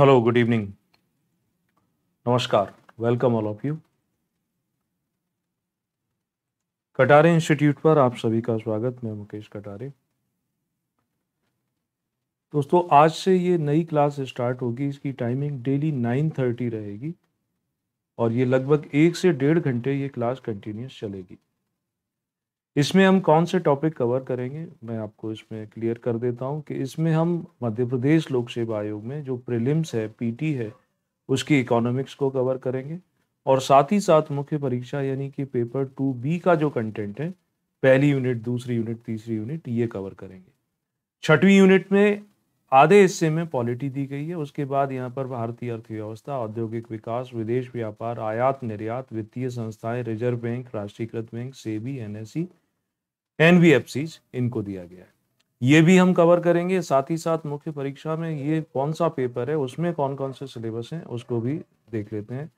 hello good evening नमस्कार welcome all of you Katare institute पर आप सभी का स्वागत मैं मुकेश कटारे दोस्तों आज से ये नई क्लास स्टार्ट होगी इसकी टाइमिंग डेली नाइन थर्टी रहेगी और ये लगभग एक से डेढ़ घंटे ये क्लास कंटिन्यूस चलेगी इसमें हम कौन से टॉपिक कवर करेंगे मैं आपको इसमें क्लियर कर देता हूँ कि इसमें हम मध्य प्रदेश लोक सेवा आयोग में जो प्रिलिम्स है पीटी है उसकी इकोनॉमिक्स को कवर करेंगे और साथ ही साथ मुख्य परीक्षा यानी कि पेपर टू बी का जो कंटेंट है पहली यूनिट दूसरी यूनिट तीसरी यूनिट ये कवर करेंगे छठवीं यूनिट में आधे हिस्से में पॉलिटी दी गई है उसके बाद यहाँ पर भारतीय अर्थव्यवस्था औद्योगिक विकास विदेश व्यापार आयात निर्यात वित्तीय संस्थाएं रिजर्व बैंक राष्ट्रीयकृत बैंक सेबी एनएससी एनवीएफसी इनको दिया गया है ये भी हम कवर करेंगे साथ ही साथ मुख्य परीक्षा में ये कौन सा पेपर है उसमें कौन कौन से सिलेबस हैं उसको भी देख लेते हैं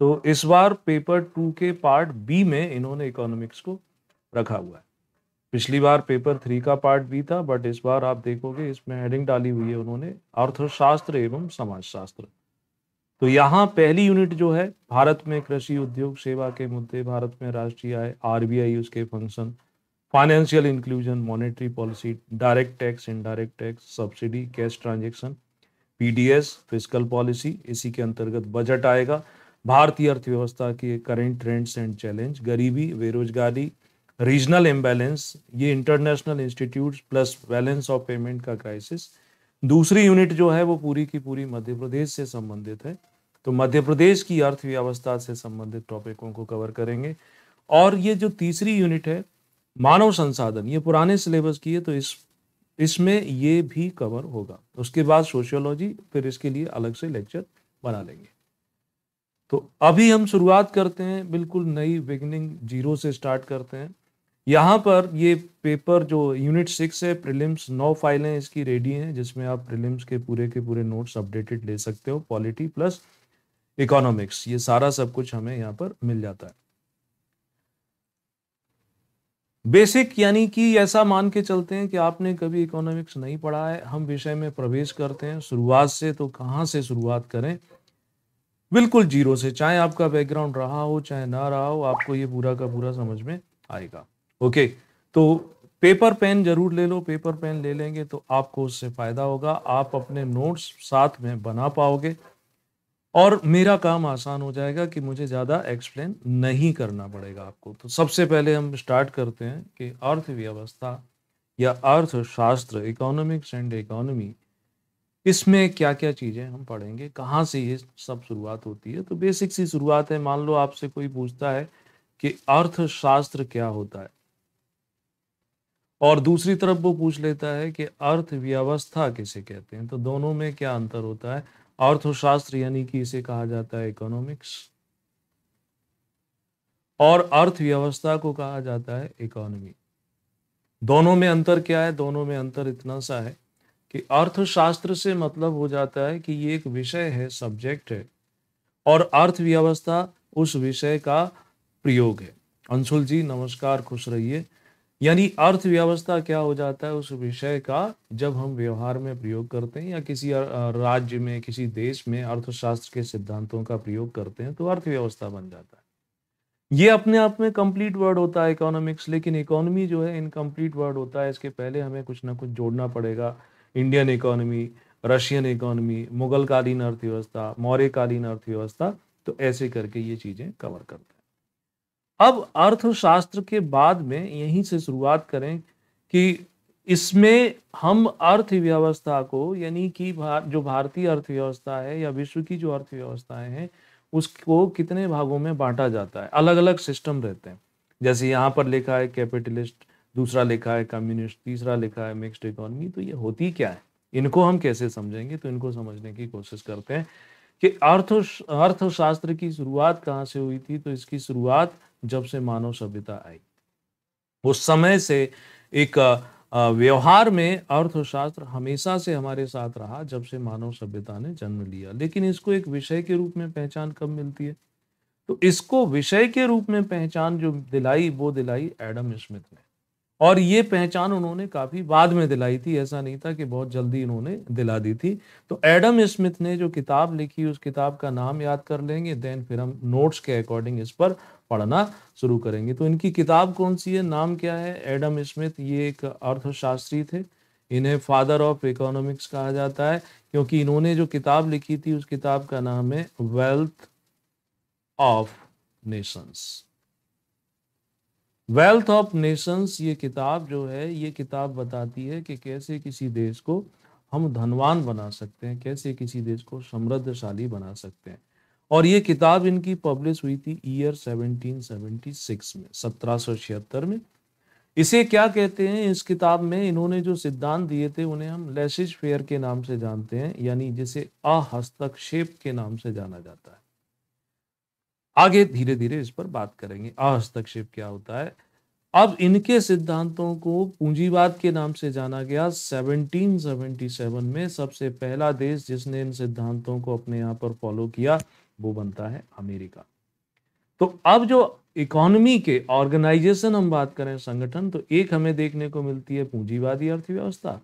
तो इस बार पेपर टू के पार्ट बी में इन्होंने इकोनॉमिक्स को रखा हुआ है पिछली बार पेपर थ्री का पार्ट बी था बट इस बार आप देखोगे इसमें हेडिंग डाली हुई है उन्होंने अर्थशास्त्र एवं समाजशास्त्र तो यहाँ पहली यूनिट जो है भारत में कृषि उद्योग सेवा के मुद्दे भारत में राष्ट्रीय आय आरबीआई उसके function financial inclusion monetary policy direct tax indirect tax subsidy cash transaction PDS physical policy इसी के अंतर्गत बजट आएगा भारतीय अर्थव्यवस्था के करेंट ट्रेंड्स एंड चैलेंज गरीबी बेरोजगारी रीजनल इम्बैलेंस ये international institute plus balance of payment का क्राइसिस दूसरी यूनिट जो है वो पूरी की पूरी मध्य प्रदेश से संबंधित है तो मध्य प्रदेश की अर्थव्यवस्था से संबंधित टॉपिकों को कवर करेंगे और ये जो तीसरी यूनिट है मानव संसाधन ये पुराने सिलेबस की है तो इस इसमें ये भी कवर होगा उसके बाद सोशियोलॉजी फिर इसके लिए अलग से लेक्चर बना लेंगे तो अभी हम शुरुआत करते हैं बिल्कुल नई बिगनिंग जीरो से स्टार्ट करते हैं यहाँ पर ये पेपर जो यूनिट सिक्स है प्रिलिम्स नौ फाइलें इसकी रेडी हैं जिसमें आप प्रिलिम्स के पूरे के पूरे नोट्स अपडेटेड ले सकते हो पॉलिटी प्लस इकोनॉमिक्स ये सारा सब कुछ हमें यहाँ पर मिल जाता है बेसिक यानी कि ऐसा मान के चलते हैं कि आपने कभी इकोनॉमिक्स नहीं पढ़ा है हम विषय में प्रवेश करते हैं शुरुआत से तो कहाँ से शुरुआत करें बिल्कुल जीरो से चाहे आपका बैकग्राउंड रहा हो चाहे ना रहा हो आपको ये पूरा का पूरा समझ में आएगा ओके तो पेपर पेन जरूर ले लो पेपर पेन ले लेंगे तो आपको उससे फ़ायदा होगा आप अपने नोट्स साथ में बना पाओगे और मेरा काम आसान हो जाएगा कि मुझे ज़्यादा एक्सप्लेन नहीं करना पड़ेगा आपको तो सबसे पहले हम स्टार्ट करते हैं कि अर्थव्यवस्था या अर्थशास्त्र इकोनॉमिक्स एंड इकोनॉमी इसमें क्या क्या चीज़ें हम पढ़ेंगे कहाँ से ये सब शुरुआत होती है तो बेसिक सी शुरुआत है मान लो आपसे कोई पूछता है कि अर्थशास्त्र क्या होता है और दूसरी तरफ वो पूछ लेता है कि अर्थव्यवस्था किसे कहते हैं तो दोनों में क्या अंतर होता है अर्थशास्त्र यानी कि इसे कहा जाता है इकोनॉमिक्स और अर्थव्यवस्था को कहा जाता है इकोनॉमी दोनों में अंतर क्या है दोनों में अंतर इतना सा है कि अर्थशास्त्र से मतलब हो जाता है कि ये एक विषय है सब्जेक्ट है और अर्थव्यवस्था उस विषय का प्रयोग है अंशुल जी नमस्कार खुश रहिए यानी अर्थव्यवस्था क्या हो जाता है उस विषय का जब हम व्यवहार में प्रयोग करते हैं या किसी राज्य में किसी देश में अर्थशास्त्र के सिद्धांतों का प्रयोग करते हैं तो अर्थव्यवस्था बन जाता है ये अपने आप में कंप्लीट वर्ड होता है इकोनॉमिक्स लेकिन इकोनॉमी जो है इनकम्प्लीट वर्ड होता है इसके पहले हमें कुछ ना कुछ जोड़ना पड़ेगा इंडियन इकोनॉमी रशियन इकोनॉमी मुगलकालीन अर्थव्यवस्था मौर्यकालीन अर्थव्यवस्था तो ऐसे करके ये चीज़ें कवर करते हैं अब अर्थशास्त्र के बाद में यहीं से शुरुआत करें कि इसमें हम अर्थव्यवस्था को यानी कि भार, जो भारतीय अर्थव्यवस्था है या विश्व की जो अर्थव्यवस्थाएं हैं उसको कितने भागों में बांटा जाता है अलग अलग सिस्टम रहते हैं जैसे यहाँ पर लिखा है कैपिटलिस्ट दूसरा लिखा है कम्युनिस्ट तीसरा लिखा है मिक्सड इकोनॉमी तो ये होती क्या है इनको हम कैसे समझेंगे तो इनको समझने की कोशिश करते हैं कि अर्थ अर्थशास्त्र की शुरुआत कहाँ से हुई थी तो इसकी शुरुआत जब से मानव सभ्यता आई उस समय से एक व्यवहार में अर्थशास्त्र हमेशा से हमारे साथ रहा जब से मानव सभ्यता ने जन्म लिया लेकिन इसको एक विषय के रूप में पहचान कब मिलती है तो इसको विषय के रूप में पहचान जो दिलाई वो दिलाई एडम स्मिथ ने और ये पहचान उन्होंने काफ़ी बाद में दिलाई थी ऐसा नहीं था कि बहुत जल्दी इन्होंने दिला दी थी तो एडम स्मिथ ने जो किताब लिखी उस किताब का नाम याद कर लेंगे देन फिर हम नोट्स के अकॉर्डिंग इस पर पढ़ना शुरू करेंगे तो इनकी किताब कौन सी है नाम क्या है एडम स्मिथ ये एक अर्थशास्त्री थे इन्हें फादर ऑफ इकोनॉमिक्स कहा जाता है क्योंकि इन्होंने जो किताब लिखी थी उस किताब का नाम है wealth of nations wealth of nations ये किताब जो है ये किताब बताती है कि कैसे किसी देश को हम धनवान बना सकते हैं कैसे किसी देश को समृद्धशाली बना सकते हैं और ये किताब इनकी पब्लिश हुई थी ईयर 1776 में सत्रह में इसे क्या कहते हैं इस किताब में इन्होंने जो सिद्धांत दिए थे उन्हें हम लेसिस फेयर के नाम से जानते हैं यानी जिसे अहस्तक्षेप के नाम से जाना जाता है आगे धीरे धीरे इस पर बात करेंगे अहस्तक्षेप क्या होता है अब इनके सिद्धांतों को पूंजीवाद के नाम से जाना गया 1777 में सबसे पहला देश जिसने इन सिद्धांतों को अपने यहां पर फॉलो किया वो बनता है अमेरिका तो अब जो इकोनॉमी के ऑर्गेनाइजेशन हम बात करें संगठन तो एक हमें देखने को मिलती है पूंजीवादी अर्थव्यवस्था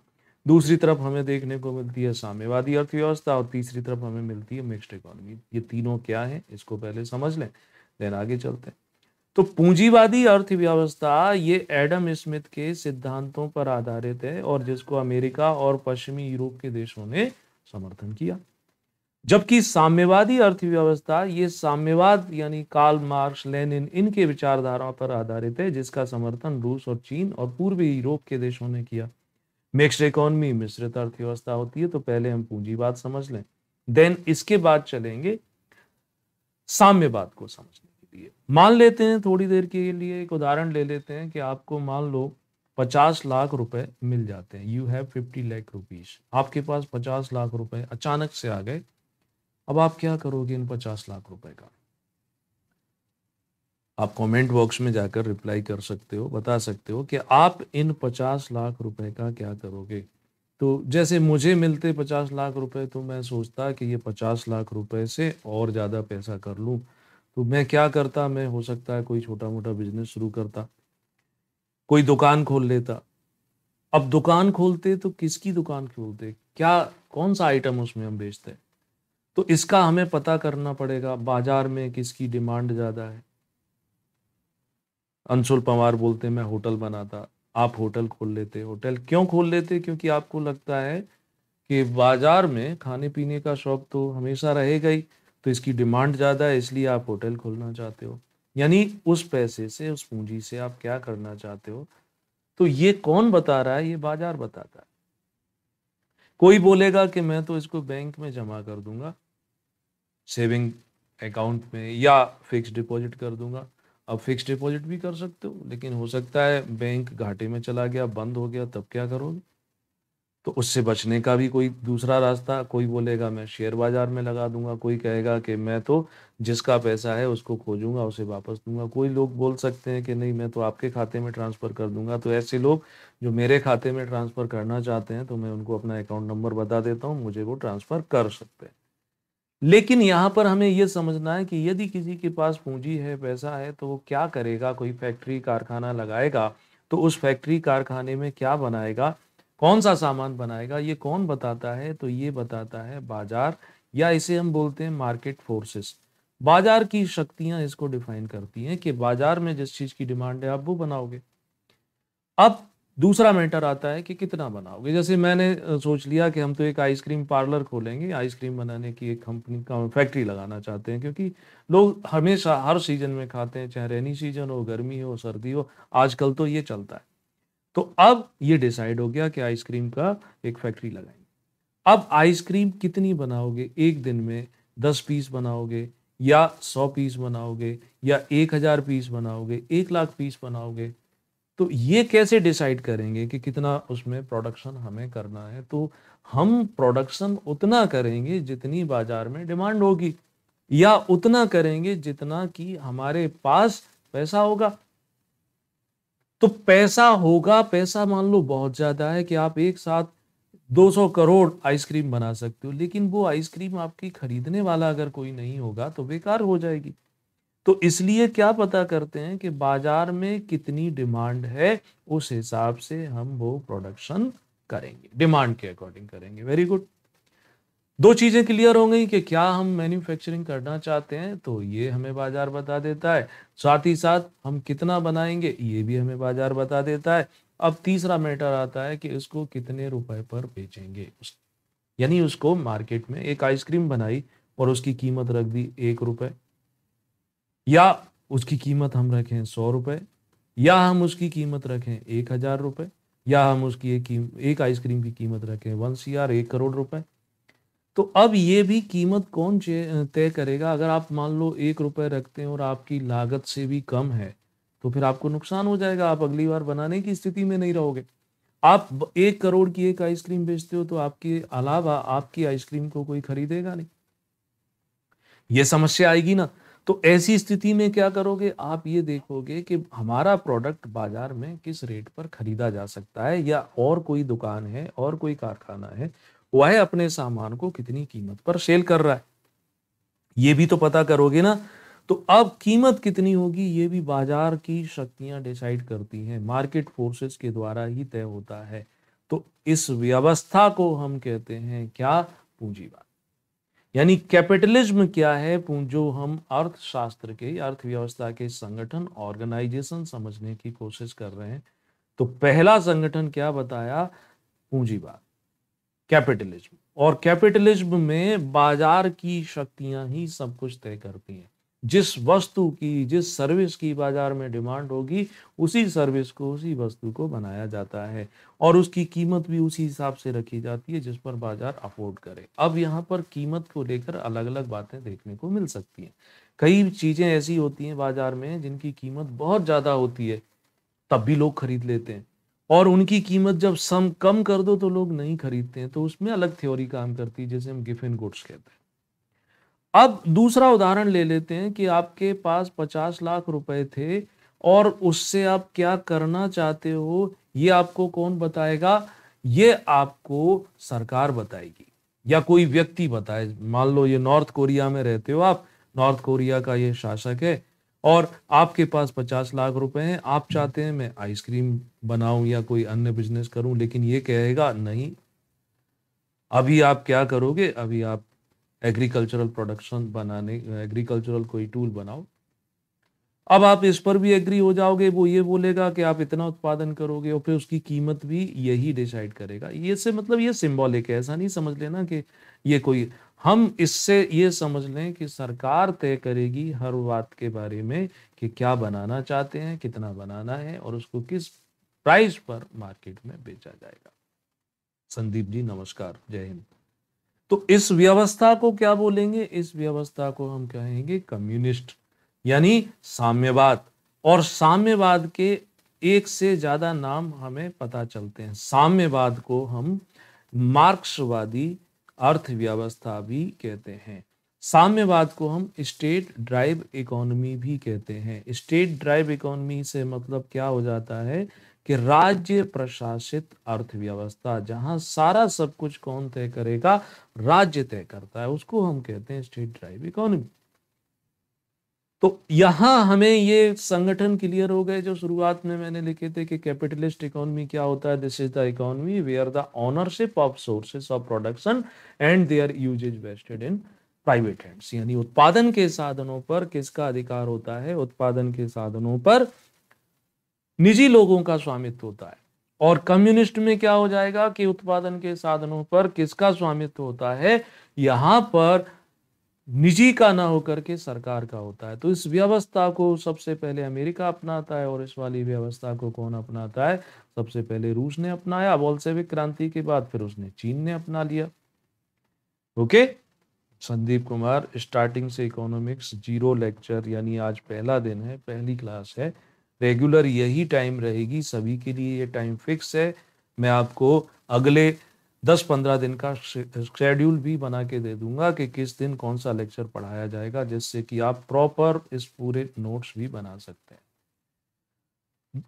दूसरी तरफ हमें देखने को मिलती है साम्यवादी अर्थव्यवस्था और तीसरी तरफ हमें मिलती है मिक्सड इकोनॉमी ये तीनों क्या है इसको पहले समझ लें देन आगे चलते हैं तो पूंजीवादी अर्थव्यवस्था ये एडम स्मिथ के सिद्धांतों पर आधारित है और जिसको अमेरिका और पश्चिमी यूरोप के देशों ने समर्थन किया जबकि साम्यवादी अर्थव्यवस्था ये साम्यवाद यानी कार्ल मार्क्स लेनिन इनके विचारधाराओं पर आधारित है जिसका समर्थन रूस और चीन और पूर्वी यूरोप के देशों ने किया मिक्सड इकोनमी मिश्रित अर्थव्यवस्था होती है तो पहले हम पूंजीवाद समझ लें देन इसके बाद चलेंगे साम्यवाद को समझने के लिए मान लेते हैं थोड़ी देर के लिए एक उदाहरण ले लेते हैं कि आपको मान लो पचास लाख रुपए मिल जाते हैं you have fifty lakh rupees आपके पास पचास लाख रुपए अचानक से आ गए अब आप क्या करोगे इन पचास लाख रुपए का आप कमेंट बॉक्स में जाकर रिप्लाई कर सकते हो बता सकते हो कि आप इन पचास लाख रुपए का क्या करोगे तो जैसे मुझे मिलते पचास लाख रुपए तो मैं सोचता कि ये पचास लाख रुपए से और ज़्यादा पैसा कर लूँ तो मैं क्या करता मैं हो सकता है कोई छोटा मोटा बिजनेस शुरू करता कोई दुकान खोल लेता अब दुकान खोलते तो किसकी दुकान खोलते क्या कौन सा आइटम उसमें हम बेचते हैं तो इसका हमें पता करना पड़ेगा बाजार में किसकी डिमांड ज़्यादा है अंशुल पंवार बोलते मैं होटल बनाता आप होटल खोल लेते होटल क्यों खोल लेते क्योंकि आपको लगता है कि बाजार में खाने पीने का शौक तो हमेशा रहेगा ही तो इसकी डिमांड ज़्यादा है इसलिए आप होटल खोलना चाहते हो यानी उस पैसे से उस पूंजी से आप क्या करना चाहते हो तो ये कौन बता रहा है ये बाजार बताता है कोई बोलेगा कि मैं तो इसको बैंक में जमा कर दूंगा सेविंग अकाउंट में या फिक्स डिपॉजिट कर दूंगा अब फिक्स डिपॉजिट भी कर सकते हो लेकिन हो सकता है बैंक घाटे में चला गया बंद हो गया तब क्या करोगे तो उससे बचने का भी कोई दूसरा रास्ता कोई बोलेगा मैं शेयर बाजार में लगा दूंगा कोई कहेगा कि मैं तो जिसका पैसा है उसको खोजूंगा उसे वापस दूंगा कोई लोग बोल सकते हैं कि नहीं मैं तो आपके खाते में ट्रांसफ़र कर दूंगा तो ऐसे लोग जो मेरे खाते में ट्रांसफ़र करना चाहते हैं तो मैं उनको अपना अकाउंट नंबर बता देता हूँ मुझे वो ट्रांसफ़र कर सकते हैं लेकिन यहाँ पर हमें यह समझना है कि यदि किसी के पास पूंजी है पैसा है तो वो क्या करेगा कोई फैक्ट्री कारखाना लगाएगा तो उस फैक्ट्री कारखाने में क्या बनाएगा कौन सा सामान बनाएगा ये कौन बताता है तो ये बताता है बाजार या इसे हम बोलते हैं मार्केट फोर्सेस बाजार की शक्तियां इसको डिफाइन करती हैं कि बाजार में जिस चीज की डिमांड है आप वो बनाओगे अब दूसरा मैटर आता है कि कितना बनाओगे जैसे मैंने सोच लिया कि हम तो एक आइसक्रीम पार्लर खोलेंगे आइसक्रीम बनाने की एक कंपनी का फैक्ट्री लगाना चाहते हैं क्योंकि लोग हमेशा हर सीजन में खाते हैं चाहे रेनी सीजन हो गर्मी हो सर्दी हो आजकल तो ये चलता है तो अब ये डिसाइड हो गया कि आइसक्रीम का एक फैक्ट्री लगाएंगे अब आइसक्रीम कितनी बनाओगे एक दिन में दस पीस बनाओगे या सौ पीस बनाओगे या एक हज़ार पीस बनाओगे एक लाख पीस बनाओगे तो ये कैसे डिसाइड करेंगे कि कितना उसमें प्रोडक्शन हमें करना है तो हम प्रोडक्शन उतना करेंगे जितनी बाजार में डिमांड होगी या उतना करेंगे जितना कि हमारे पास पैसा होगा तो पैसा होगा पैसा मान लो बहुत ज़्यादा है कि आप एक साथ 200 करोड़ आइसक्रीम बना सकते हो लेकिन वो आइसक्रीम आपकी खरीदने वाला अगर कोई नहीं होगा तो बेकार हो जाएगी तो इसलिए क्या पता करते हैं कि बाजार में कितनी डिमांड है उस हिसाब से हम वो प्रोडक्शन करेंगे डिमांड के अकॉर्डिंग करेंगे वेरी गुड दो चीज़ें क्लियर हो गई कि क्या हम मैन्युफैक्चरिंग करना चाहते हैं तो ये हमें बाजार बता देता है साथ ही साथ हम कितना बनाएंगे ये भी हमें बाजार बता देता है अब तीसरा मैटर आता है कि इसको कितने रुपए पर बेचेंगे यानी उसको मार्केट में एक आइसक्रीम बनाई और उसकी कीमत रख दी एक रुपए या उसकी कीमत हम रखें सौ रुपए या हम उसकी कीमत रखें एक हज़ार रुपए या हम उसकी एक, एक आइसक्रीम की कीमत रखें वन सी आर एक करोड़ रुपए तो अब ये भी कीमत कौन तय करेगा अगर आप मान लो एक रुपए रखते हैं और आपकी लागत से भी कम है तो फिर आपको नुकसान हो जाएगा आप अगली बार बनाने की स्थिति में नहीं रहोगे आप एक करोड़ की एक आइसक्रीम बेचते हो तो आपके अलावा आपकी आइसक्रीम को कोई खरीदेगा नहीं ये समस्या आएगी ना तो ऐसी स्थिति में क्या करोगे आप ये देखोगे कि हमारा प्रोडक्ट बाजार में किस रेट पर खरीदा जा सकता है या और कोई दुकान है और कोई कारखाना है वह अपने सामान को कितनी कीमत पर सेल कर रहा है ये भी तो पता करोगे ना तो अब कीमत कितनी होगी ये भी बाजार की शक्तियां डिसाइड करती हैं मार्केट फोर्सेस के द्वारा ही तय होता है तो इस व्यवस्था को हम कहते हैं क्या पूंजीवाद यानी कैपिटलिज्म क्या है जो हम अर्थशास्त्र के अर्थव्यवस्था के संगठन ऑर्गेनाइजेशन समझने की कोशिश कर रहे हैं तो पहला संगठन क्या बताया पूंजीवाद कैपिटलिज्म और कैपिटलिज्म में बाजार की शक्तियां ही सब कुछ तय करती हैं जिस वस्तु की जिस सर्विस की बाजार में डिमांड होगी उसी सर्विस को उसी वस्तु को बनाया जाता है और उसकी कीमत भी उसी हिसाब से रखी जाती है जिस पर बाजार अफोर्ड करे अब यहाँ पर कीमत को लेकर अलग अलग बातें देखने को मिल सकती हैं कई चीज़ें ऐसी होती हैं बाजार में जिनकी कीमत बहुत ज़्यादा होती है तब भी लोग खरीद लेते हैं और उनकी कीमत जब सम कम कर दो तो लोग नहीं खरीदते हैं तो उसमें अलग थ्योरी काम करती है जैसे हम गिफिन गुड्स कहते हैं अब दूसरा उदाहरण ले लेते हैं कि आपके पास पचास लाख रुपए थे और उससे आप क्या करना चाहते हो ये आपको कौन बताएगा ये आपको सरकार बताएगी या कोई व्यक्ति बताए मान लो ये नॉर्थ कोरिया में रहते हो आप नॉर्थ कोरिया का ये शासक है और आपके पास पचास लाख रुपए हैं आप चाहते हैं मैं आइसक्रीम बनाऊं या कोई अन्य बिजनेस करूं लेकिन ये कहेगा नहीं अभी आप क्या करोगे अभी आप एग्रीकल्चरल प्रोडक्शन बनाने एग्रीकल्चरल कोई टूल बनाओ अब आप इस पर भी एग्री हो जाओगे वो ये बोलेगा कि आप इतना उत्पादन करोगे और फिर उसकी कीमत भी यही डिसाइड करेगा ये से मतलब ये सिंबॉलिक है ऐसा नहीं समझ लेना कि ये कोई हम इससे ये समझ लें कि सरकार तय करेगी हर बात के बारे में कि क्या बनाना चाहते हैं कितना बनाना है और उसको किस प्राइस पर मार्केट में बेचा जाएगा संदीप जी नमस्कार जय हिंद तो इस व्यवस्था को क्या बोलेंगे इस व्यवस्था को हम कहेंगे कम्युनिस्ट यानी साम्यवाद और साम्यवाद के एक से ज़्यादा नाम हमें पता चलते हैं साम्यवाद को हम मार्क्सवादी अर्थव्यवस्था भी कहते हैं साम्यवाद को हम स्टेट ड्राइव इकोनॉमी भी कहते हैं स्टेट ड्राइव इकोनॉमी से मतलब क्या हो जाता है कि राज्य प्रशासित अर्थव्यवस्था जहां सारा सब कुछ कौन तय करेगा राज्य तय करता है उसको हम कहते हैं स्टेट ड्राइव इकोनॉमी तो यहां हमें ये संगठन क्लियर हो गए जो शुरुआत में मैंने लिखे थे कि कैपिटलिस्ट इकोनॉमी क्या होता है this is the economy where are the ownership of sources of production and they use uses vested in private hands यानी उत्पादन के साधनों पर किसका अधिकार होता है उत्पादन के साधनों पर निजी लोगों का स्वामित्व होता है और कम्युनिस्ट में क्या हो जाएगा कि उत्पादन के साधनों पर किसका स्वामित्व होता है यहां पर निजी का ना होकर के सरकार का होता है तो इस व्यवस्था को सबसे पहले अमेरिका अपनाता है और इस वाली व्यवस्था को कौन अपनाता है सबसे पहले रूस ने अपनाया बोलसेविक क्रांति के बाद फिर उसने चीन ने अपना लिया ओके संदीप कुमार स्टार्टिंग से इकोनॉमिक्स जीरो लेक्चर यानी आज पहला दिन है पहली क्लास है रेगुलर यही टाइम रहेगी सभी के लिए ये टाइम फिक्स है मैं आपको अगले दस पंद्रह दिन का शेड्यूल भी बना के दे दूंगा कि किस दिन कौन सा लेक्चर पढ़ाया जाएगा जिससे कि आप प्रॉपर इस पूरे नोट्स भी बना सकते हैं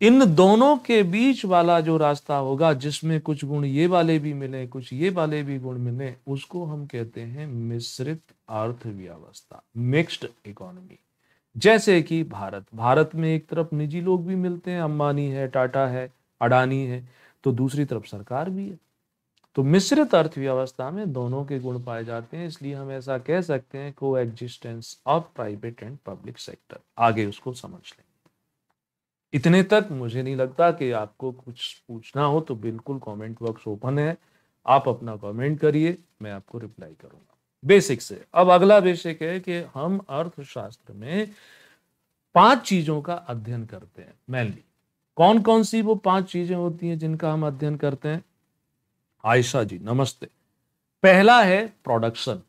इन दोनों के बीच वाला जो रास्ता होगा जिसमें कुछ गुण ये वाले भी मिले कुछ ये वाले भी गुण मिले उसको हम कहते हैं मिश्रित अर्थव्यवस्था मिक्स्ड इकोनॉमी जैसे कि भारत भारत में एक तरफ निजी लोग भी मिलते हैं अंबानी है टाटा है अडानी है तो दूसरी तरफ सरकार भी है तो मिश्रित अर्थव्यवस्था में दोनों के गुण पाए जाते हैं इसलिए हम ऐसा कह सकते हैं coexistence of private and public sector आगे उसको समझ लेंगे इतने तक मुझे नहीं लगता कि आपको कुछ पूछना हो तो बिल्कुल कमेंट बॉक्स ओपन है आप अपना कमेंट करिए मैं आपको रिप्लाई करूंगा बेसिक से अब अगला बेसिक है कि हम अर्थशास्त्र में पांच चीजों का अध्ययन करते हैं मेनली कौन कौन सी वो पांच चीजें होती हैं जिनका हम अध्ययन करते हैं आयशा जी नमस्ते पहला है प्रोडक्शन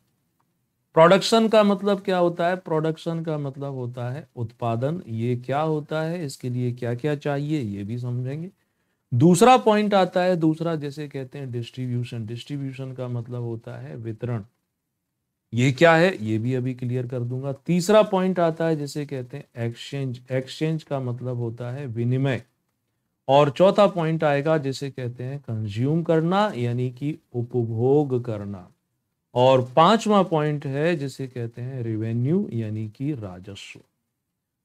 प्रोडक्शन का मतलब क्या होता है प्रोडक्शन का मतलब होता है उत्पादन ये क्या होता है इसके लिए क्या क्या चाहिए ये भी समझेंगे दूसरा पॉइंट आता है दूसरा जैसे कहते हैं डिस्ट्रीब्यूशन डिस्ट्रीब्यूशन का मतलब होता है वितरण ये क्या है ये भी अभी क्लियर कर दूंगा तीसरा पॉइंट आता है जिसे कहते हैं एक्सचेंज एक्सचेंज का मतलब होता है विनिमय और चौथा पॉइंट आएगा जिसे कहते हैं कंज्यूम करना यानी कि उपभोग करना और पांचवा पॉइंट है जिसे कहते हैं रिवेन्यू यानी कि राजस्व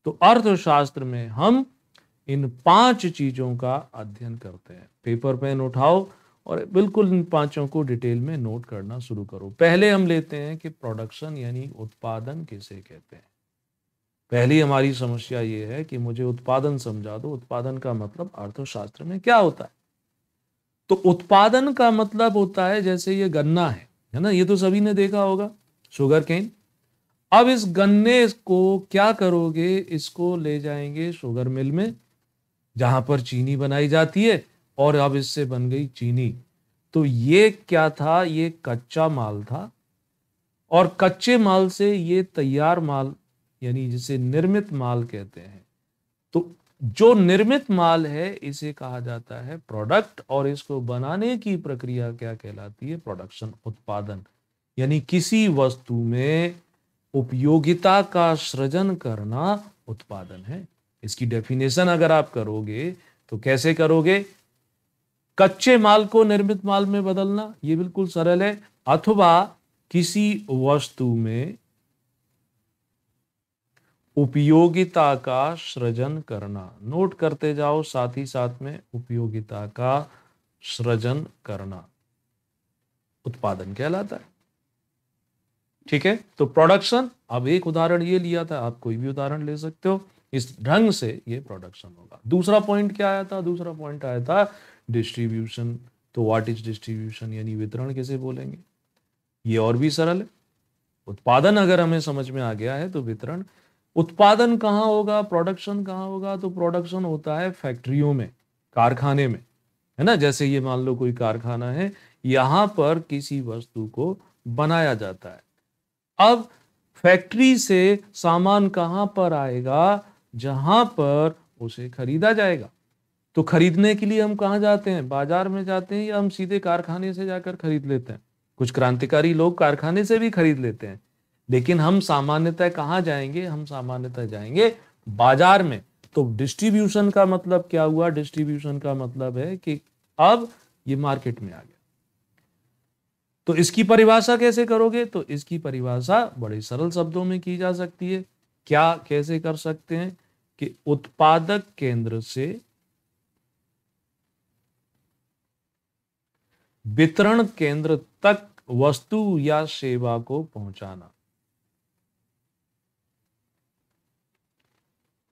तो अर्थशास्त्र में हम इन पांच चीजों का अध्ययन करते हैं पेपर पेन उठाओ और बिल्कुल इन पांचों को डिटेल में नोट करना शुरू करो पहले हम लेते हैं कि प्रोडक्शन यानी उत्पादन किसे कहते हैं पहली हमारी समस्या ये है कि मुझे उत्पादन समझा दो उत्पादन का मतलब अर्थशास्त्र में क्या होता है तो उत्पादन का मतलब होता है जैसे ये गन्ना है है ना ये तो सभी ने देखा होगा शुगर केन अब इस गन्ने को क्या करोगे इसको ले जाएंगे शुगर मिल में जहां पर चीनी बनाई जाती है और अब इससे बन गई चीनी तो ये क्या था ये कच्चा माल था और कच्चे माल से ये तैयार माल यानी जिसे निर्मित माल कहते हैं तो जो निर्मित माल है इसे कहा जाता है प्रोडक्ट और इसको बनाने की प्रक्रिया क्या कहलाती है प्रोडक्शन उत्पादन यानी किसी वस्तु में उपयोगिता का सृजन करना उत्पादन है इसकी डेफिनेशन अगर आप करोगे तो कैसे करोगे कच्चे माल को निर्मित माल में बदलना ये बिल्कुल सरल है अथवा किसी वस्तु में उपयोगिता का सृजन करना नोट करते जाओ साथ ही साथ में उपयोगिता का सृजन करना उत्पादन कहलाता है ठीक है तो प्रोडक्शन अब एक उदाहरण ये लिया था आप कोई भी उदाहरण ले सकते हो इस ढंग से ये प्रोडक्शन होगा दूसरा पॉइंट क्या आया था दूसरा पॉइंट आया था डिस्ट्रीब्यूशन तो व्हाट इज डिस्ट्रीब्यूशन यानी वितरण कैसे बोलेंगे ये और भी सरल है उत्पादन अगर हमें समझ में आ गया है तो वितरण उत्पादन कहाँ होगा प्रोडक्शन कहाँ होगा तो प्रोडक्शन होता है फैक्ट्रियों में कारखाने में है ना जैसे ये मान लो कोई कारखाना है यहां पर किसी वस्तु को बनाया जाता है अब फैक्ट्री से सामान कहाँ पर आएगा जहां पर उसे खरीदा जाएगा तो खरीदने के लिए हम कहाँ जाते हैं बाजार में जाते हैं या हम सीधे कारखाने से जाकर खरीद लेते हैं कुछ क्रांतिकारी लोग कारखाने से भी खरीद लेते हैं लेकिन हम सामान्यतः कहाँ जाएंगे हम सामान्यतः जाएंगे बाजार में तो डिस्ट्रीब्यूशन का मतलब क्या हुआ डिस्ट्रीब्यूशन का मतलब है कि अब ये मार्केट में आ गया तो इसकी परिभाषा कैसे करोगे तो इसकी परिभाषा बड़े सरल शब्दों में की जा सकती है क्या कैसे कर सकते हैं कि उत्पादक केंद्र से वितरण केंद्र तक वस्तु या सेवा को पहुंचाना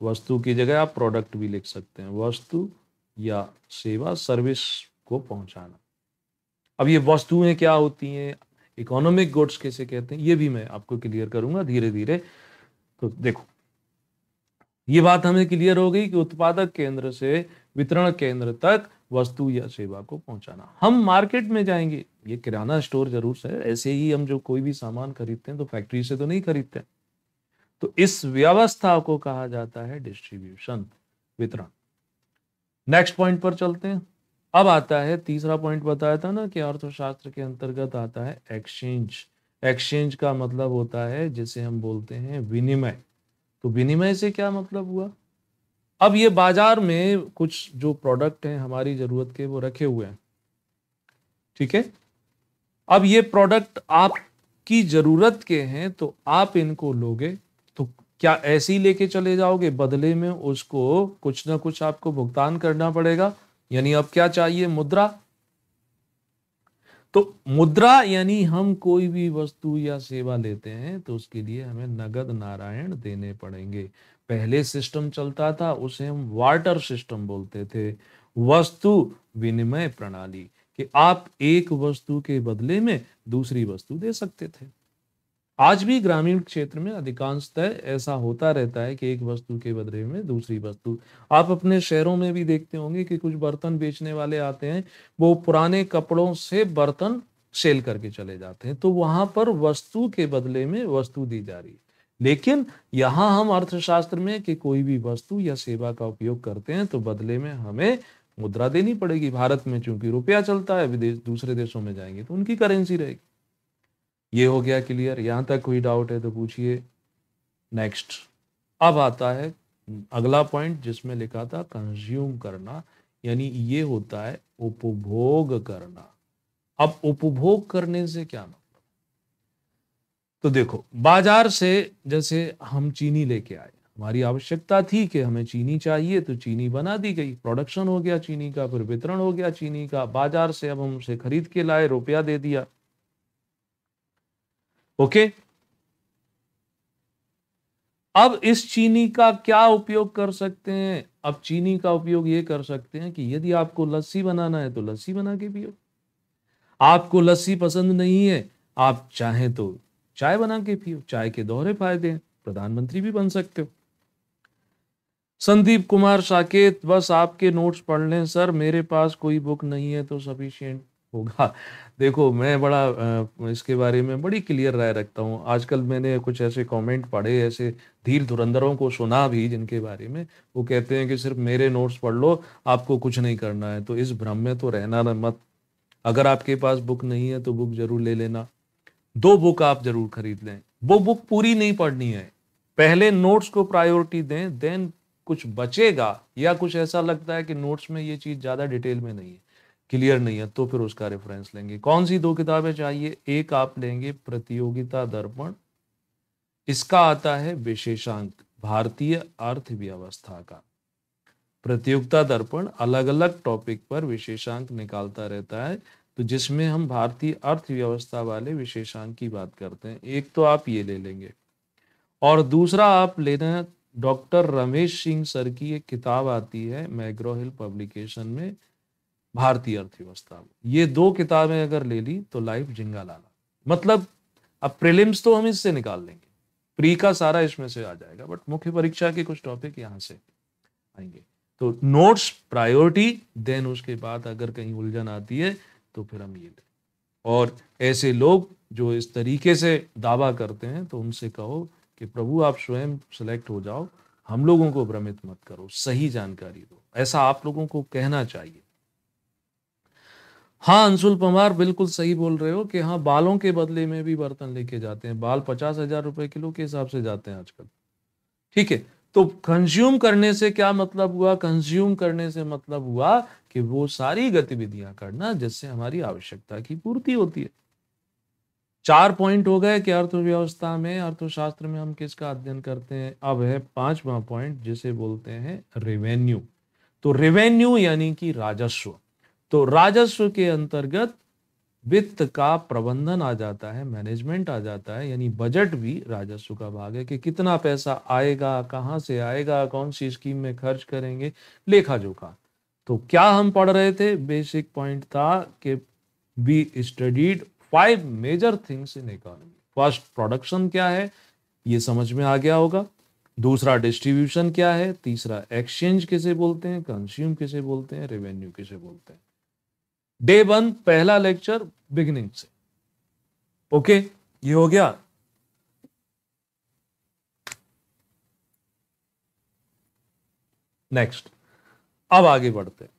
वस्तु की जगह आप प्रोडक्ट भी लिख सकते हैं वस्तु या सेवा सर्विस को पहुंचाना अब ये वस्तुएं क्या होती हैं इकोनॉमिक गुड्स कैसे कहते हैं ये भी मैं आपको क्लियर करूंगा धीरे धीरे तो देखो ये बात हमें क्लियर हो गई कि उत्पादक केंद्र से वितरण केंद्र तक वस्तु या सेवा को पहुंचाना हम मार्केट में जाएंगे ये किराना स्टोर जरूर है ऐसे ही हम जो कोई भी सामान खरीदते हैं तो फैक्ट्री से तो नहीं खरीदते तो इस व्यवस्था को कहा जाता है डिस्ट्रीब्यूशन वितरण नेक्स्ट पॉइंट पर चलते हैं अब आता है तीसरा पॉइंट बताया था ना कि अर्थशास्त्र के अंतर्गत आता है एक्सचेंज एक्सचेंज का मतलब होता है जिसे हम बोलते हैं विनिमय तो विनिमय से क्या मतलब हुआ अब ये बाजार में कुछ जो प्रोडक्ट हैं हमारी ज़रूरत के वो रखे हुए हैं ठीक है अब ये प्रोडक्ट आपकी ज़रूरत के हैं तो आप इनको लोगे तो क्या ऐसे ही लेके चले जाओगे बदले में उसको कुछ ना कुछ आपको भुगतान करना पड़ेगा यानी अब क्या चाहिए मुद्रा तो मुद्रा यानी हम कोई भी वस्तु या सेवा लेते हैं तो उसके लिए हमें नगद नारायण देने पड़ेंगे पहले सिस्टम चलता था उसे हम वाटर सिस्टम बोलते थे वस्तु विनिमय प्रणाली कि आप एक वस्तु के बदले में दूसरी वस्तु दे सकते थे आज भी ग्रामीण क्षेत्र में अधिकांशतः ऐसा होता रहता है कि एक वस्तु के बदले में दूसरी वस्तु आप अपने शहरों में भी देखते होंगे कि कुछ बर्तन बेचने वाले आते हैं वो पुराने कपड़ों से बर्तन सेल करके चले जाते हैं तो वहां पर वस्तु के बदले में वस्तु दी जा रही है लेकिन यहां हम अर्थशास्त्र में कि कोई भी वस्तु या सेवा का उपयोग करते हैं तो बदले में हमें मुद्रा देनी पड़ेगी भारत में चूंकि रुपया चलता है विदेश दूसरे देशों में जाएंगे तो उनकी करेंसी रहेगी ये हो गया क्लियर यहां तक कोई डाउट है तो पूछिए नेक्स्ट अब आता है अगला पॉइंट जिसमें लिखा था कंज्यूम करना यानी ये होता है उपभोग करना अब उपभोग करने से क्या मतलब तो देखो बाजार से जैसे हम चीनी लेके आए हमारी आवश्यकता थी कि हमें चीनी चाहिए तो चीनी बना दी गई प्रोडक्शन हो गया चीनी का फिर वितरण हो गया चीनी का बाजार से अब हम उसे खरीद के लाए रुपया दे दिया ओके अब इस चीनी का क्या उपयोग कर सकते हैं अब चीनी का उपयोग ये कर सकते हैं कि यदि आपको लस्सी बनाना है तो लस्सी बना के पियो आपको लस्सी पसंद नहीं है आप चाहें तो चाय बना के पियो चाय के दोहरे फायदे हैं प्रधानमंत्री भी बन सकते हो संदीप कुमार साकेत बस आपके नोट्स पढ़ लें सर मेरे पास कोई बुक नहीं है तो सफिशियंट होगा देखो मैं बड़ा इसके बारे में बड़ी क्लियर राय रखता हूँ आजकल मैंने कुछ ऐसे कमेंट पढ़े ऐसे धीर धुरंधरों को सुना भी जिनके बारे में वो कहते हैं कि सिर्फ मेरे नोट्स पढ़ लो आपको कुछ नहीं करना है तो इस भ्रम में तो रहना मत अगर आपके पास बुक नहीं है तो बुक जरूर ले लेना दो बुक आप जरूर खरीद लें वो बुक पूरी नहीं पढ़नी है पहले नोट्स को प्रायोरिटी दें देन कुछ बचेगा या कुछ ऐसा लगता है कि नोट्स में ये चीज़ ज़्यादा डिटेल में नहीं है क्लियर नहीं है तो फिर उसका रेफरेंस लेंगे कौन सी दो किताबें चाहिए एक आप लेंगे प्रतियोगिता दर्पण इसका आता है विशेषांक भारतीय अर्थव्यवस्था का प्रतियोगिता दर्पण अलग अलग टॉपिक पर विशेषांक निकालता रहता है तो जिसमें हम भारतीय अर्थव्यवस्था वाले विशेषांक की बात करते हैं एक तो आप ये ले लेंगे और दूसरा आप हैं डॉक्टर रमेश सिंह सर की एक किताब आती है मैग्रो हिल पब्लिकेशन में भारतीय अर्थव्यवस्था ये दो किताबें अगर ले ली तो लाइफ जिंगा लाला मतलब अब प्रिलिम्स तो हम इससे निकाल लेंगे प्री का सारा इसमें से आ जाएगा बट मुख्य परीक्षा के कुछ टॉपिक यहाँ से आएंगे तो नोट्स प्रायोरिटी देन उसके बाद अगर कहीं उलझन आती है तो फिर हम ये और ऐसे लोग जो इस तरीके से दावा करते हैं तो उनसे कहो कि प्रभु आप स्वयं सिलेक्ट हो जाओ हम लोगों को भ्रमित मत करो सही जानकारी दो ऐसा आप लोगों को कहना चाहिए हाँ अंशुल पमार बिल्कुल सही बोल रहे हो कि हाँ बालों के बदले में भी बर्तन लेके जाते हैं बाल पचास हजार रुपए किलो के हिसाब से जाते हैं आजकल ठीक है तो कंज्यूम करने से क्या मतलब हुआ कंज्यूम करने से मतलब हुआ कि वो सारी गतिविधियां करना जिससे हमारी आवश्यकता की पूर्ति होती है चार पॉइंट हो गए कि अर्थव्यवस्था में अर्थशास्त्र में हम किसका अध्ययन करते हैं अब है पांचवा पॉइंट जिसे बोलते हैं रेवेन्यू तो रेवेन्यू यानी कि राजस्व तो राजस्व के अंतर्गत वित्त का प्रबंधन आ जाता है मैनेजमेंट आ जाता है यानी बजट भी राजस्व का भाग है कि कितना पैसा आएगा कहाँ से आएगा कौन सी स्कीम में खर्च करेंगे लेखा जोखा तो क्या हम पढ़ रहे थे बेसिक पॉइंट था कि we studied five major things in economy first production क्या है ये समझ में आ गया होगा दूसरा डिस्ट्रीब्यूशन क्या है तीसरा एक्सचेंज किसे बोलते हैं कंज्यूम किसे बोलते हैं रेवेन्यू किसे बोलते हैं डे वन पहला लेक्चर बिगिनिंग से ओके ये हो गया नेक्स्ट अब आगे बढ़ते हैं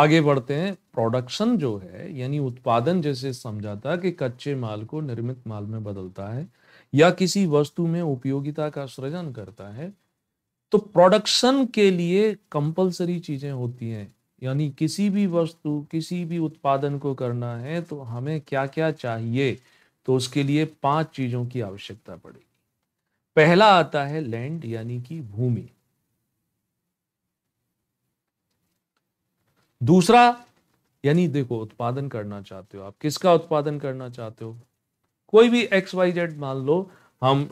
आगे बढ़ते हैं प्रोडक्शन जो है यानी उत्पादन जैसे समझा था कि कच्चे माल को निर्मित माल में बदलता है या किसी वस्तु में उपयोगिता का सृजन करता है तो प्रोडक्शन के लिए कंपलसरी चीजें होती हैं यानी किसी भी वस्तु किसी भी उत्पादन को करना है तो हमें क्या क्या चाहिए तो उसके लिए पांच चीजों की आवश्यकता पड़ेगी पहला आता है लैंड यानी कि भूमि दूसरा यानी देखो उत्पादन करना चाहते हो आप किसका उत्पादन करना चाहते हो कोई भी एक्स वाई जेड मान लो हम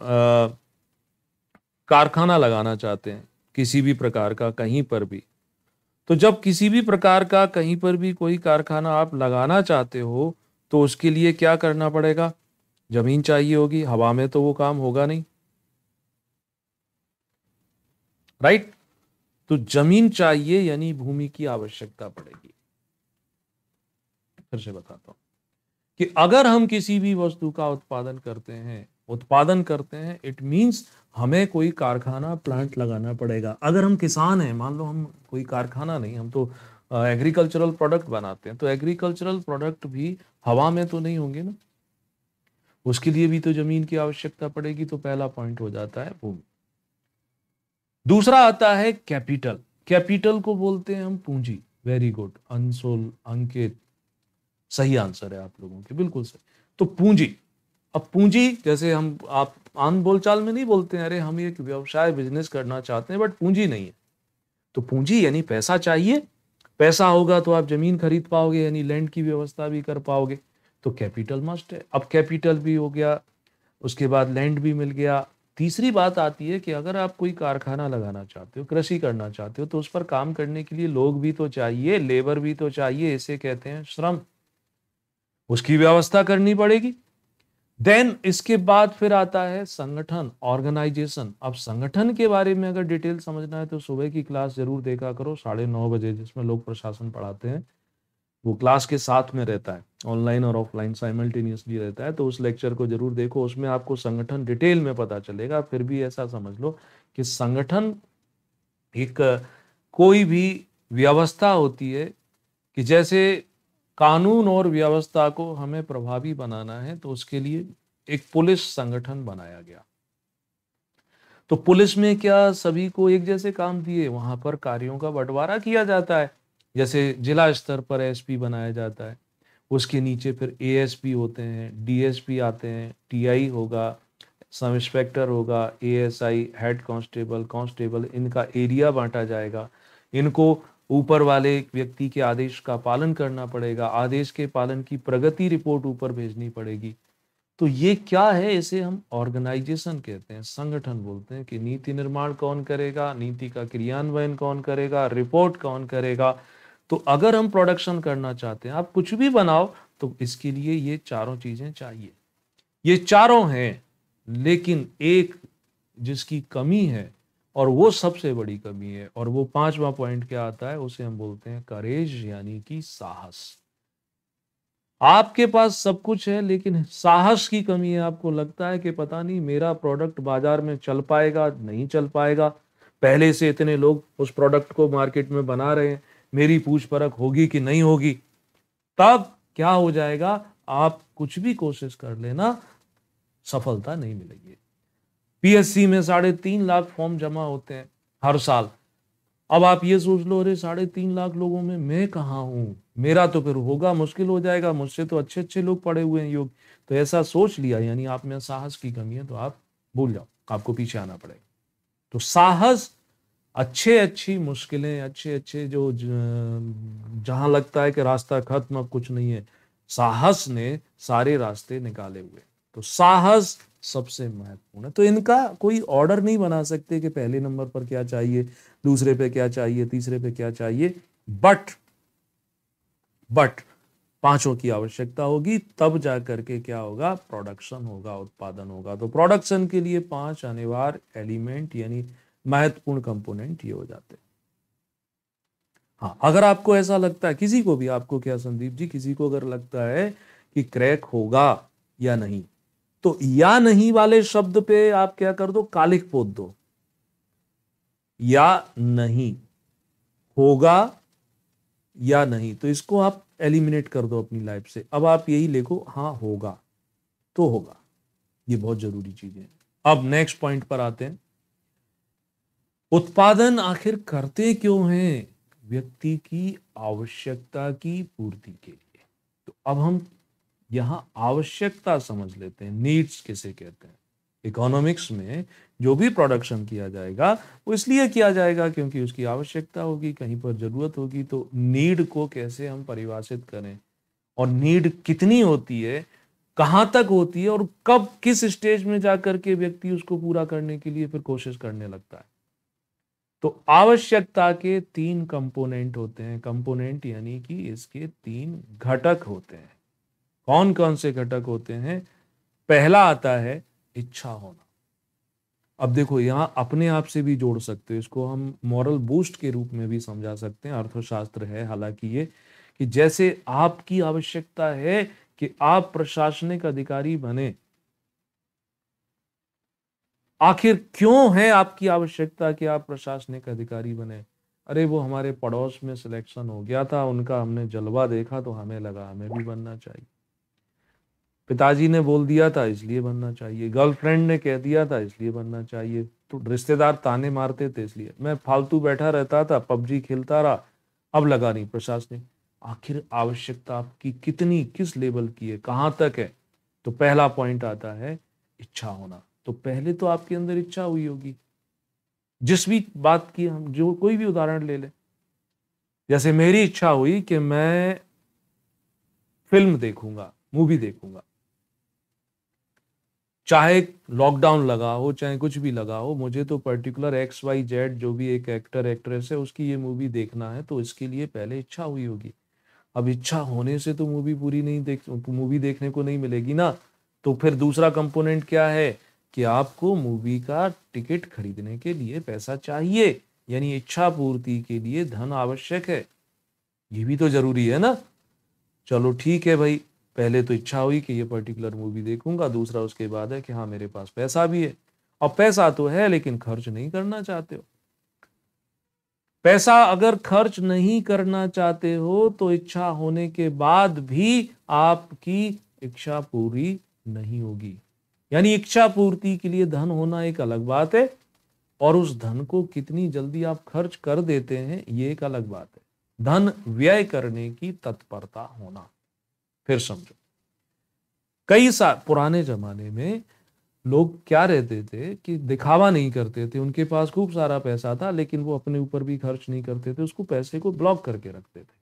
कारखाना लगाना चाहते हैं किसी भी प्रकार का कहीं पर भी तो जब किसी भी प्रकार का कहीं पर भी कोई कारखाना आप लगाना चाहते हो तो उसके लिए क्या करना पड़ेगा जमीन चाहिए होगी हवा में तो वो काम होगा नहीं राइट तो जमीन चाहिए यानी भूमि की आवश्यकता पड़ेगी फिर से बताता हूं कि अगर हम किसी भी वस्तु का उत्पादन करते हैं उत्पादन करते हैं इट मींस हमें कोई कारखाना प्लांट लगाना पड़ेगा अगर हम किसान हैं मान लो हम कोई कारखाना नहीं हम तो एग्रीकल्चरल प्रोडक्ट बनाते हैं तो एग्रीकल्चरल प्रोडक्ट भी हवा में तो नहीं होंगे ना उसके लिए भी तो जमीन की आवश्यकता पड़ेगी तो पहला पॉइंट हो जाता है भूमि दूसरा आता है कैपिटल कैपिटल को बोलते हैं हम पूंजी वेरी गुड अनसोल अंकित सही आंसर है आप लोगों के बिल्कुल सही तो पूंजी अब पूंजी जैसे हम आप आम बोलचाल में नहीं बोलते हैं अरे हम एक व्यवसाय बिजनेस करना चाहते हैं बट पूंजी नहीं है तो पूंजी यानी पैसा चाहिए पैसा होगा तो आप जमीन खरीद पाओगे यानी लैंड की व्यवस्था भी कर पाओगे तो कैपिटल मस्ट है अब कैपिटल भी हो गया उसके बाद लैंड भी मिल गया तीसरी बात आती है कि अगर आप कोई कारखाना लगाना चाहते हो कृषि करना चाहते हो तो उस पर काम करने के लिए लोग भी तो चाहिए लेबर भी तो चाहिए इसे कहते हैं श्रम उसकी व्यवस्था करनी पड़ेगी देन इसके बाद फिर आता है संगठन ऑर्गेनाइजेशन अब संगठन के बारे में अगर डिटेल समझना है तो सुबह की क्लास जरूर देखा करो साढ़े नौ बजे जिसमें लोग प्रशासन पढ़ाते हैं वो क्लास के साथ में रहता है ऑनलाइन और ऑफलाइन साइमल्टेनियसली रहता है तो उस लेक्चर को जरूर देखो उसमें आपको संगठन डिटेल में पता चलेगा फिर भी ऐसा समझ लो कि संगठन एक कोई भी व्यवस्था होती है कि जैसे कानून और व्यवस्था को हमें प्रभावी बनाना है तो उसके लिए एक पुलिस संगठन बनाया गया तो पुलिस में क्या सभी को एक जैसे काम दिए वहां पर कार्यों का बंटवारा किया जाता है जैसे जिला स्तर पर एसपी बनाया जाता है उसके नीचे फिर एएसपी होते हैं डीएसपी आते हैं टीआई होगा सब इंस्पेक्टर होगा एएसआई हेड कांस्टेबल कांस्टेबल इनका एरिया बांटा जाएगा इनको ऊपर वाले व्यक्ति के आदेश का पालन करना पड़ेगा आदेश के पालन की प्रगति रिपोर्ट ऊपर भेजनी पड़ेगी तो ये क्या है इसे हम ऑर्गेनाइजेशन कहते हैं संगठन बोलते हैं कि नीति निर्माण कौन करेगा नीति का क्रियान्वयन कौन करेगा रिपोर्ट कौन करेगा तो अगर हम प्रोडक्शन करना चाहते हैं आप कुछ भी बनाओ तो इसके लिए ये चारों चीजें चाहिए ये चारों हैं लेकिन एक जिसकी कमी है और वो सबसे बड़ी कमी है और वो पांचवा पॉइंट क्या आता है उसे हम बोलते हैं करेज यानी कि साहस आपके पास सब कुछ है लेकिन साहस की कमी है आपको लगता है कि पता नहीं मेरा प्रोडक्ट बाजार में चल पाएगा नहीं चल पाएगा पहले से इतने लोग उस प्रोडक्ट को मार्केट में बना रहे हैं मेरी पूछ परख होगी कि नहीं होगी तब क्या हो जाएगा आप कुछ भी कोशिश कर लेना सफलता नहीं मिलेगी पीएससी में साढ़े तीन लाख फॉर्म जमा होते हैं हर साल अब आप ये सोच लो अरे साढ़े तीन लाख लोगों में मैं कहाँ हूँ मेरा तो फिर होगा मुश्किल हो जाएगा मुझसे तो अच्छे अच्छे लोग पड़े हुए हैं योग तो ऐसा सोच लिया यानी आप में साहस की कमी है तो आप भूल जाओ आपको पीछे आना पड़ेगा तो साहस अच्छे अच्छी मुश्किलें अच्छे अच्छे जो जहां लगता है कि रास्ता खत्म अब कुछ नहीं है साहस ने सारे रास्ते निकाले हुए तो साहस सबसे महत्वपूर्ण है तो इनका कोई ऑर्डर नहीं बना सकते कि पहले नंबर पर क्या चाहिए दूसरे पे क्या चाहिए तीसरे पे क्या चाहिए बट बट पांचों की आवश्यकता होगी तब जा करके क्या होगा प्रोडक्शन होगा उत्पादन होगा तो प्रोडक्शन के लिए पांच अनिवार्य एलिमेंट यानी महत्वपूर्ण कंपोनेंट ये हो जाते हैं हाँ अगर आपको ऐसा लगता है किसी को भी आपको क्या संदीप जी किसी को अगर लगता है कि क्रैक होगा या नहीं तो या नहीं वाले शब्द पे आप क्या कर दो कालिक पोत दो या नहीं होगा या नहीं तो इसको आप एलिमिनेट कर दो अपनी लाइफ से अब आप यही लिखो हाँ होगा तो होगा ये बहुत जरूरी चीज है अब नेक्स्ट पॉइंट पर आते हैं उत्पादन आखिर करते क्यों हैं व्यक्ति की आवश्यकता की पूर्ति के लिए तो अब हम यहाँ आवश्यकता समझ लेते हैं नीड्स किसे कहते हैं इकोनॉमिक्स में जो भी प्रोडक्शन किया जाएगा वो इसलिए किया जाएगा क्योंकि उसकी आवश्यकता होगी कहीं पर जरूरत होगी तो नीड को कैसे हम परिभाषित करें और नीड कितनी होती है कहाँ तक होती है और कब किस स्टेज में जा के व्यक्ति उसको पूरा करने के लिए फिर कोशिश करने लगता है तो आवश्यकता के तीन कंपोनेंट होते हैं कंपोनेंट यानी कि इसके तीन घटक होते हैं कौन कौन से घटक होते हैं पहला आता है इच्छा होना अब देखो यहाँ अपने आप से भी जोड़ सकते हो इसको हम मॉरल बूस्ट के रूप में भी समझा सकते हैं अर्थशास्त्र है हालांकि ये कि जैसे आपकी आवश्यकता है कि आप प्रशासनिक अधिकारी बने आखिर क्यों है आपकी आवश्यकता कि आप प्रशासनिक अधिकारी बने अरे वो हमारे पड़ोस में सिलेक्शन हो गया था उनका हमने जलवा देखा तो हमें लगा हमें भी बनना चाहिए पिताजी ने बोल दिया था इसलिए बनना चाहिए गर्लफ्रेंड ने कह दिया था इसलिए बनना चाहिए तो रिश्तेदार ताने मारते थे इसलिए मैं फालतू बैठा रहता था पबजी खेलता रहा अब लगा नहीं प्रशासनिक आखिर आवश्यकता आपकी कितनी किस लेवल की है कहाँ तक है तो पहला पॉइंट आता है इच्छा होना तो पहले तो आपके अंदर इच्छा हुई होगी जिस भी बात की हम जो कोई भी उदाहरण ले लें जैसे मेरी इच्छा हुई कि मैं फिल्म देखूंगा मूवी देखूंगा चाहे लॉकडाउन लगा हो चाहे कुछ भी लगा हो मुझे तो पर्टिकुलर एक्स वाई जेड जो भी एक एक्टर एक्ट्रेस है उसकी ये मूवी देखना है तो इसके लिए पहले इच्छा हुई होगी अब इच्छा होने से तो मूवी पूरी नहीं देख मूवी देखने को नहीं मिलेगी ना तो फिर दूसरा कंपोनेंट क्या है कि आपको मूवी का टिकट खरीदने के लिए पैसा चाहिए यानी इच्छा पूर्ति के लिए धन आवश्यक है ये भी तो जरूरी है ना चलो ठीक है भाई पहले तो इच्छा हुई कि ये पर्टिकुलर मूवी देखूंगा दूसरा उसके बाद है कि हाँ मेरे पास पैसा भी है और पैसा तो है लेकिन खर्च नहीं करना चाहते हो पैसा अगर खर्च नहीं करना चाहते हो तो इच्छा होने के बाद भी आपकी इच्छा पूरी नहीं होगी यानी इच्छा पूर्ति के लिए धन होना एक अलग बात है और उस धन को कितनी जल्दी आप खर्च कर देते हैं ये एक अलग बात है धन व्यय करने की तत्परता होना फिर समझो कई साल पुराने जमाने में लोग क्या रहते थे कि दिखावा नहीं करते थे उनके पास खूब सारा पैसा था लेकिन वो अपने ऊपर भी खर्च नहीं करते थे उसको पैसे को ब्लॉक करके रखते थे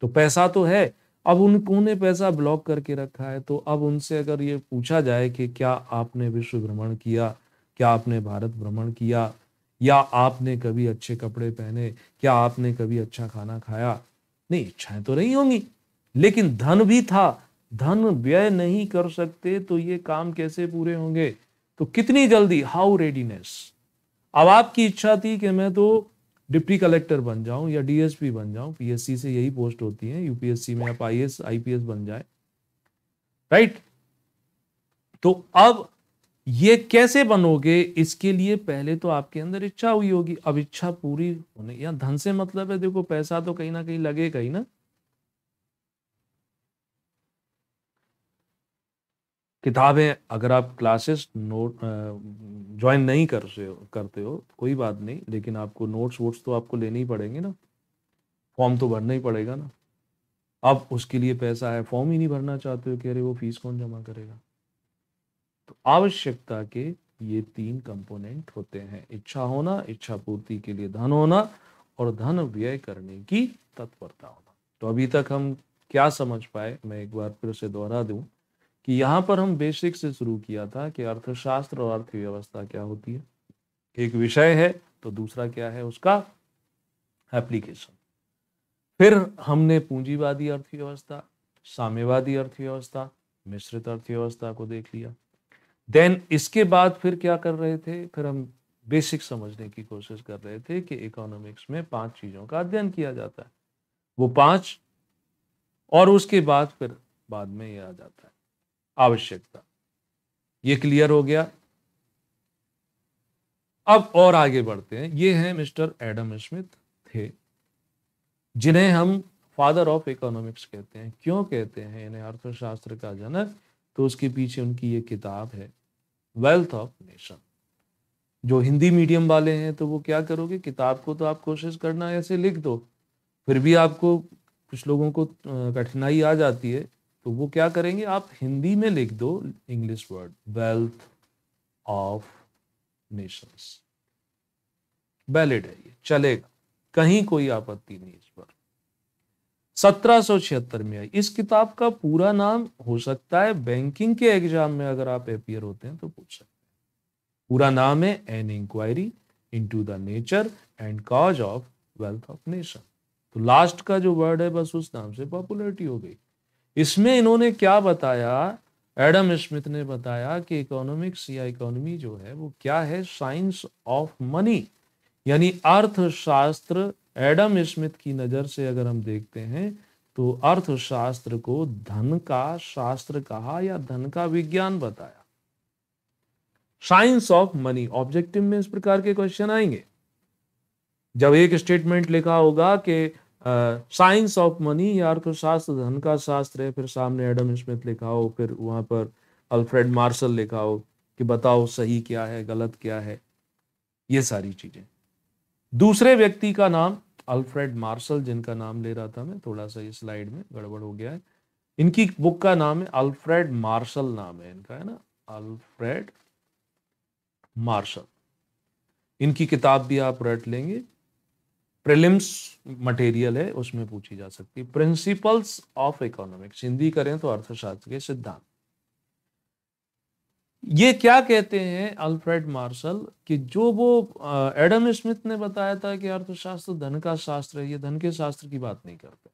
तो पैसा तो है अब उनने पैसा ब्लॉक करके रखा है तो अब उनसे अगर ये पूछा जाए कि क्या आपने विश्व भ्रमण किया क्या आपने भारत भ्रमण किया या आपने कभी अच्छे कपड़े पहने क्या आपने कभी अच्छा खाना खाया नहीं इच्छाएं तो नहीं होंगी लेकिन धन भी था धन व्यय नहीं कर सकते तो ये काम कैसे पूरे होंगे तो कितनी जल्दी हाउ रेडीनेस अब आपकी इच्छा थी कि मैं तो डिप्टी कलेक्टर बन जाऊं या डीएसपी बन जाऊं पीएससी से यही पोस्ट होती है यूपीएससी में आप आईएएस आईपीएस बन जाए राइट तो अब ये कैसे बनोगे इसके लिए पहले तो आपके अंदर इच्छा हुई होगी अब इच्छा पूरी होने या धन से मतलब है देखो पैसा तो कहीं ना कहीं लगेगा ही ना किताबें अगर आप क्लासेस नोट ज्वाइन नहीं कर हो करते हो कोई बात नहीं लेकिन आपको नोट्स वोट्स तो आपको लेने ही पड़ेंगे ना फॉर्म तो भरना ही पड़ेगा ना अब उसके लिए पैसा है फॉर्म ही नहीं भरना चाहते हो कि अरे वो फीस कौन जमा करेगा तो आवश्यकता के ये तीन कंपोनेंट होते हैं इच्छा होना इच्छा पूर्ति के लिए धन होना और धन व्यय करने की तत्परता होना तो अभी तक हम क्या समझ पाए मैं एक बार फिर से दोहरा दूं कि यहां पर हम बेसिक से शुरू किया था कि अर्थशास्त्र और अर्थव्यवस्था क्या होती है एक विषय है तो दूसरा क्या है उसका एप्लीकेशन फिर हमने पूंजीवादी अर्थव्यवस्था साम्यवादी अर्थव्यवस्था मिश्रित अर्थव्यवस्था को देख लिया देन इसके बाद फिर क्या कर रहे थे फिर हम बेसिक समझने की कोशिश कर रहे थे कि इकोनॉमिक्स में पांच चीजों का अध्ययन किया जाता है वो पांच और उसके बाद फिर बाद में ये आ जाता है आवश्यकता ये क्लियर हो गया अब और आगे बढ़ते हैं ये हैं मिस्टर एडम स्मिथ थे जिन्हें हम फादर ऑफ इकोनॉमिक्स कहते हैं क्यों कहते हैं इन्हें अर्थशास्त्र का जनक तो उसके पीछे उनकी ये किताब है वेल्थ ऑफ नेशन जो हिंदी मीडियम वाले हैं तो वो क्या करोगे किताब को तो आप कोशिश करना ऐसे लिख दो फिर भी आपको कुछ लोगों को कठिनाई आ जाती है तो वो क्या करेंगे आप हिंदी में लिख दो English word wealth of nations valid है ये चलेगा कहीं कोई आपत्ति नहीं इस पर सत्रह में आई इस किताब का पूरा नाम हो सकता है बैंकिंग के एग्जाम में अगर आप अपियर होते हैं तो पूछ सकते हैं पूरा नाम है an inquiry in the nature and cause of wealth of nation तो लास्ट का जो वर्ड है बस उस नाम से पॉपुलरिटी हो गई इसमें इन्होंने क्या बताया एडम स्मिथ ने बताया कि इकोनॉमिक्स या इकोनॉमी जो है वो क्या है साइंस ऑफ मनी यानी अर्थशास्त्र एडम स्मिथ की नज़र से अगर हम देखते हैं तो अर्थशास्त्र को धन का शास्त्र कहा या धन का विज्ञान बताया साइंस ऑफ मनी ऑब्जेक्टिव में इस प्रकार के क्वेश्चन आएंगे जब एक स्टेटमेंट लिखा होगा कि साइंस ऑफ मनी या अर्थशास्त्र धन का शास्त्र है फिर सामने एडम स्मिथ लिखा हो फिर वहां पर अल्फ्रेड मार्शल लिखा हो कि बताओ सही क्या है गलत क्या है ये सारी चीजें दूसरे व्यक्ति का नाम अल्फ्रेड मार्शल जिनका नाम ले रहा था मैं थोड़ा सा ये स्लाइड में गड़बड़ हो गया है इनकी बुक का नाम है अल्फ्रेड मार्शल नाम है इनका है ना अल्फ्रेड मार्शल इनकी किताब भी आप रट लेंगे प्रिलिम्स मटेरियल है उसमें पूछी जा सकती है प्रिंसिपल्स ऑफ इकोनॉमिक्स हिंदी करें तो अर्थशास्त्र के सिद्धांत ये क्या कहते हैं अल्फ्रेड मार्शल कि जो वो एडम स्मिथ ने बताया था कि अर्थशास्त्र धन का शास्त्र है ये धन के शास्त्र की बात नहीं करते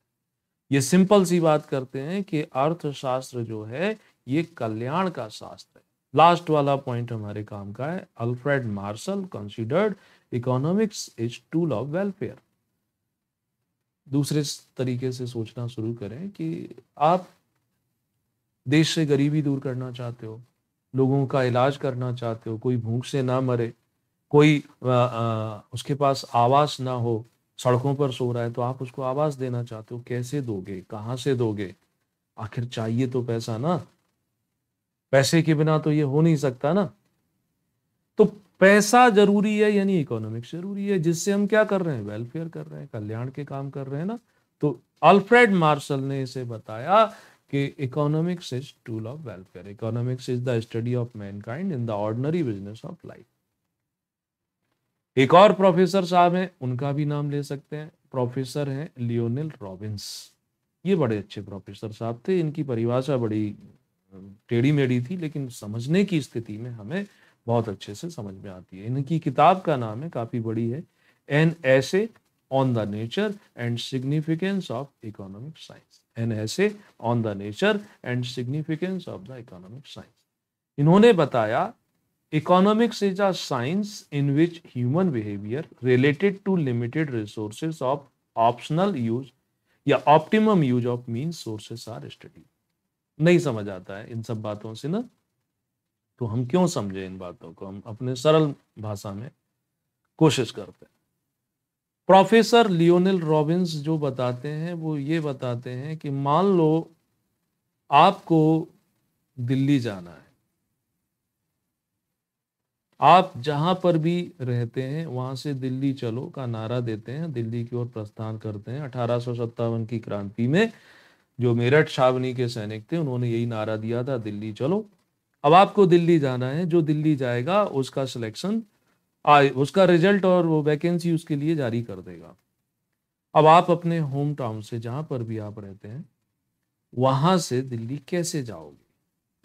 ये सिंपल सी बात करते हैं कि अर्थशास्त्र जो है ये कल्याण का शास्त्र है लास्ट वाला पॉइंट हमारे काम का है Alfred Marshall considered economics is tool of welfare दूसरे तरीके से सोचना शुरू करें कि आप देश से गरीबी दूर करना चाहते हो लोगों का इलाज करना चाहते हो कोई भूख से ना मरे कोई आ, आ, उसके पास आवास ना हो सड़कों पर सो रहा है तो आप उसको आवास देना चाहते हो कैसे दोगे कहाँ से दोगे आखिर चाहिए तो पैसा ना पैसे के बिना तो ये हो नहीं सकता ना पैसा जरूरी है यानी इकोनॉमिक्स जरूरी है जिससे हम क्या कर रहे हैं वेलफेयर कर रहे हैं कल्याण के काम कर रहे हैं ना तो अल्फ्रेड मार्शल ने इसे बताया कि economics is tool of welfare economics is the study of mankind in the ordinary business of life एक और प्रोफेसर साहब हैं उनका भी नाम ले सकते हैं प्रोफेसर हैं लियोनेल रॉबिन्स ये बड़े अच्छे प्रोफेसर साहब थे इनकी परिभाषा बड़ी टेढ़ी मेढ़ी थी लेकिन समझने की स्थिति में हमें बहुत अच्छे से समझ में आती है इनकी किताब का नाम है काफ़ी बड़ी है an essay on the nature and significance of economic science an essay on the nature and significance of the economic science इन्होंने बताया economics is a science in which human behaviour related to limited resources of optional use या optimum use of mean sources are study नहीं समझ आता है इन सब बातों से ना तो हम क्यों समझे इन बातों को हम अपने सरल भाषा में कोशिश करते हैं प्रोफेसर लियोनेल रॉबिन्स जो बताते हैं वो ये बताते हैं कि मान लो आपको दिल्ली जाना है आप जहां पर भी रहते हैं वहां से दिल्ली चलो का नारा देते हैं दिल्ली की ओर प्रस्थान करते हैं अठारह की क्रांति में जो मेरठ छावनी के सैनिक थे उन्होंने यही नारा दिया था दिल्ली चलो अब आपको दिल्ली जाना है जो दिल्ली जाएगा उसका सिलेक्शन उसका रिजल्ट और वो वैकेंसी उसके लिए जारी कर देगा अब आप अपने होम टाउन से जहां पर भी आप रहते हैं वहां से दिल्ली कैसे जाओगे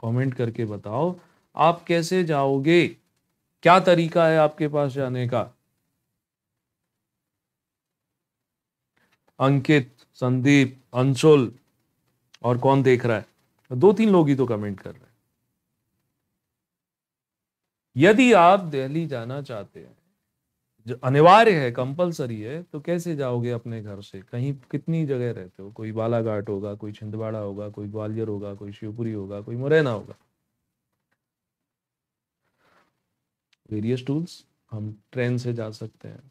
कमेंट करके बताओ आप कैसे जाओगे क्या तरीका है आपके पास जाने का अंकित संदीप अंशुल और कौन देख रहा है दो तीन लोग ही तो कमेंट कर रहे हैं यदि आप दिल्ली जाना चाहते हैं जो अनिवार्य है कंपलसरी है तो कैसे जाओगे अपने घर से कहीं कितनी जगह रहते हो कोई बालाघाट होगा कोई छिंदवाड़ा होगा कोई ग्वालियर होगा कोई शिवपुरी होगा कोई मुरैना होगा वेरियस टूल्स हम ट्रेन से जा सकते हैं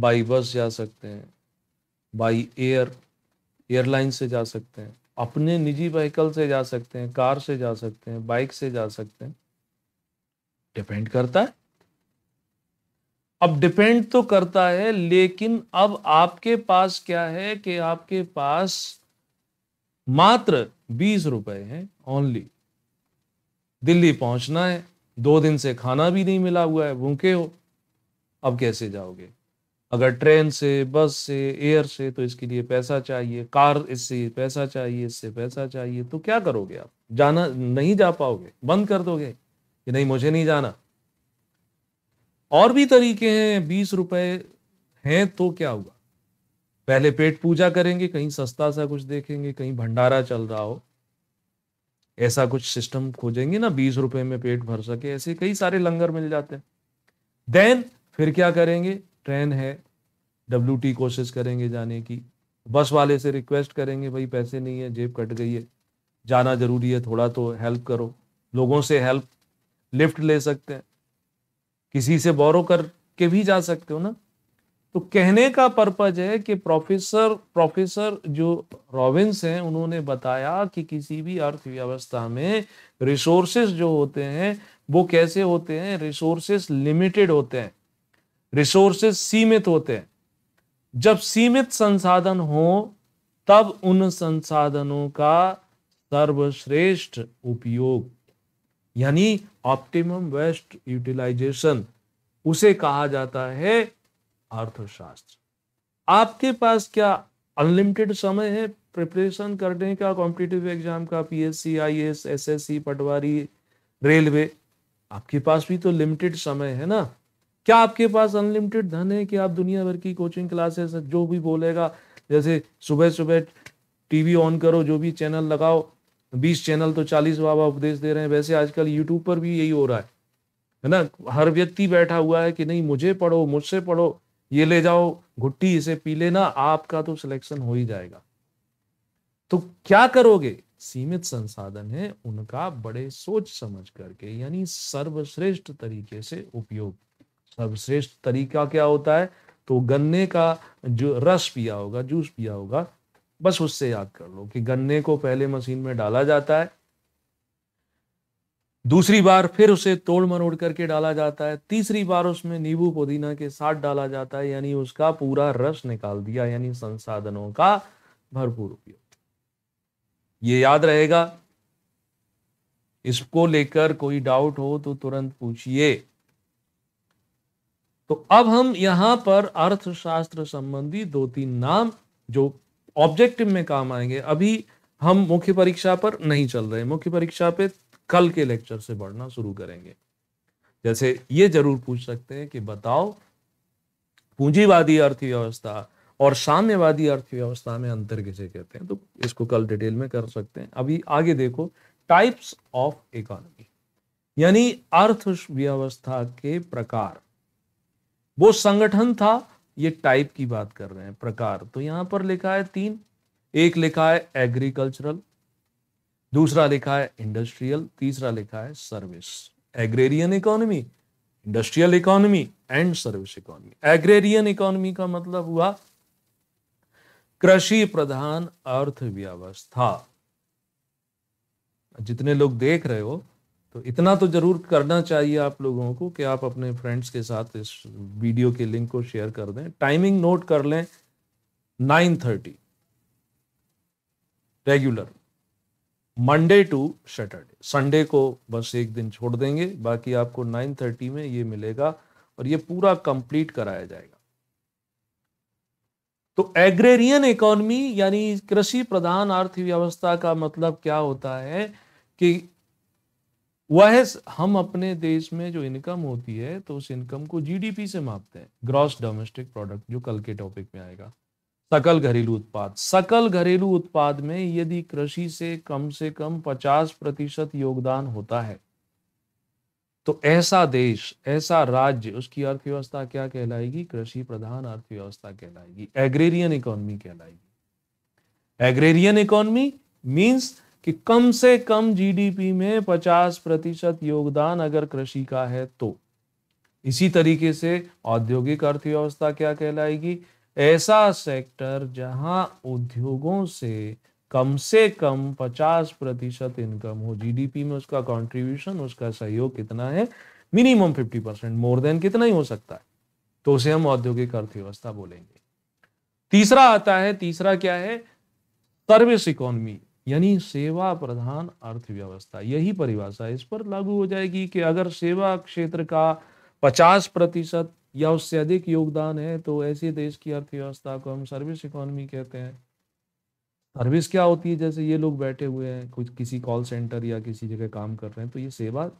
बाई बस जा सकते हैं बाई एयर एयरलाइन से जा सकते हैं अपने निजी व्हीकल से जा सकते हैं कार से जा सकते हैं बाइक से जा सकते हैं डिपेंड करता है अब डिपेंड तो करता है लेकिन अब आपके पास क्या है कि आपके पास मात्र बीस रुपए हैं ओनली दिल्ली पहुंचना है दो दिन से खाना भी नहीं मिला हुआ है भूखे हो अब कैसे जाओगे अगर ट्रेन से बस से एयर से तो इसके लिए पैसा चाहिए कार इससे पैसा चाहिए इससे पैसा चाहिए तो क्या करोगे आप जाना नहीं जा पाओगे बंद कर दोगे कि नहीं मुझे नहीं जाना और भी तरीके हैं बीस रुपए हैं तो क्या हुआ पहले पेट पूजा करेंगे कहीं सस्ता सा कुछ देखेंगे कहीं भंडारा चल रहा हो ऐसा कुछ सिस्टम खोजेंगे ना बीस रुपए में पेट भर सके ऐसे कई सारे लंगर मिल जाते हैं देन फिर क्या करेंगे ट्रेन है डब्ल्यू टी कोशिश करेंगे जाने की बस वाले से रिक्वेस्ट करेंगे भाई पैसे नहीं है जेब कट गई है जाना जरूरी है थोड़ा तो हेल्प करो लोगों से हेल्प लिफ्ट ले सकते हैं किसी से बोरो करके भी जा सकते हो ना तो कहने का पर्पज है कि प्रोफेसर प्रोफेसर जो रॉबिन्स हैं उन्होंने बताया कि किसी भी अर्थव्यवस्था में रिसोर्सेस जो होते हैं वो कैसे होते हैं रिसोर्सेस लिमिटेड होते हैं रिसोर्सेस सीमित होते हैं जब सीमित संसाधन हो तब उन संसाधनों का सर्वश्रेष्ठ उपयोग यानी ऑप्टिमम वेस्ट यूटिलाइजेशन उसे कहा जाता है अर्थशास्त्र आपके पास क्या अनलिमिटेड समय है प्रिपरेशन करने का कॉम्पिटेटिव एग्जाम का पीएससी आईएएस एसएससी पटवारी रेलवे आपके पास भी तो लिमिटेड समय है ना क्या आपके पास अनलिमिटेड धन है कि आप दुनिया भर की कोचिंग क्लासेस जो भी बोलेगा जैसे सुबह सुबह टीवी ऑन करो जो भी चैनल लगाओ बीस चैनल तो चालीस बाबा उपदेश दे रहे हैं वैसे आजकल यूट्यूब पर भी यही हो रहा है है ना हर व्यक्ति बैठा हुआ है कि नहीं मुझे पढ़ो मुझसे पढ़ो ये ले जाओ घुट्टी इसे पी लेना आपका तो सिलेक्शन हो ही जाएगा तो क्या करोगे सीमित संसाधन है उनका बड़े सोच समझ करके यानी सर्वश्रेष्ठ तरीके से उपयोग सर्वश्रेष्ठ तरीका क्या होता है तो गन्ने का जो रस पिया होगा जूस पिया होगा बस उससे याद कर लो कि गन्ने को पहले मशीन में डाला जाता है दूसरी बार फिर उसे तोड़ मरोड़ करके डाला जाता है तीसरी बार उसमें नींबू पुदीना के साथ डाला जाता है यानी उसका पूरा रस निकाल दिया यानी संसाधनों का भरपूर उपयोग ये याद रहेगा इसको लेकर कोई डाउट हो तो तुरंत पूछिए तो अब हम यहां पर अर्थशास्त्र संबंधी दो तीन नाम जो ऑब्जेक्टिव में काम आएंगे अभी हम मुख्य परीक्षा पर नहीं चल रहे मुख्य परीक्षा पे कल के लेक्चर से बढ़ना शुरू करेंगे जैसे ये जरूर पूछ सकते हैं कि बताओ पूंजीवादी अर्थव्यवस्था और साम्यवादी अर्थव्यवस्था में अंतर किसे कहते हैं तो इसको कल डिटेल में कर सकते हैं अभी आगे देखो टाइप्स ऑफ इकोनॉमी यानी अर्थव्यवस्था के प्रकार वो संगठन था ये टाइप की बात कर रहे हैं प्रकार तो यहां पर लिखा है तीन एक लिखा है एग्रीकल्चरल दूसरा लिखा है इंडस्ट्रियल तीसरा लिखा है service agrarian economy industrial economy and service economy agrarian economy का मतलब हुआ कृषि प्रधान अर्थव्यवस्था जितने लोग देख रहे हो तो इतना तो ज़रूर करना चाहिए आप लोगों को कि आप अपने फ्रेंड्स के साथ इस वीडियो के लिंक को शेयर कर दें टाइमिंग नोट कर लें nine thirty regular Monday to Saturday Sunday को बस एक दिन छोड़ देंगे बाकी आपको नाइन थर्टी में ये मिलेगा और ये पूरा कंप्लीट कराया जाएगा तो एग्रेरियन इकोनॉमी यानी कृषि प्रधान अर्थव्यवस्था का मतलब क्या होता है कि वह हम अपने देश में जो इनकम होती है तो उस इनकम को जीडीपी से मापते हैं ग्रॉस डोमेस्टिक प्रोडक्ट जो कल के टॉपिक में आएगा सकल घरेलू उत्पाद सकल घरेलू उत्पाद में यदि कृषि से कम से कम 50 प्रतिशत योगदान होता है तो ऐसा देश ऐसा राज्य उसकी अर्थव्यवस्था क्या कहलाएगी कृषि प्रधान अर्थव्यवस्था कहलाएगी एग्रेरियन इकोनॉमी कहलाएगी एग्रेरियन इकोनॉमी मीन्स कि कम से कम जीडीपी में 50 प्रतिशत योगदान अगर कृषि का है तो इसी तरीके से औद्योगिक अर्थव्यवस्था क्या कहलाएगी ऐसा सेक्टर जहां उद्योगों से कम से कम 50 प्रतिशत इनकम हो जीडीपी में उसका कंट्रीब्यूशन उसका सहयोग कितना है मिनिमम 50 परसेंट मोर देन कितना ही हो सकता है तो उसे हम औद्योगिक अर्थव्यवस्था बोलेंगे तीसरा आता है तीसरा क्या है सर्विस इकोनॉमी यानी सेवा प्रधान अर्थव्यवस्था यही परिभाषा इस पर लागू हो जाएगी कि अगर सेवा क्षेत्र का 50 प्रतिशत या उससे अधिक योगदान है तो ऐसे देश की अर्थव्यवस्था को हम सर्विस इकोनॉमी कहते हैं सर्विस क्या होती है जैसे ये लोग बैठे हुए हैं कुछ किसी कॉल सेंटर या किसी जगह काम कर रहे हैं तो ये सेवा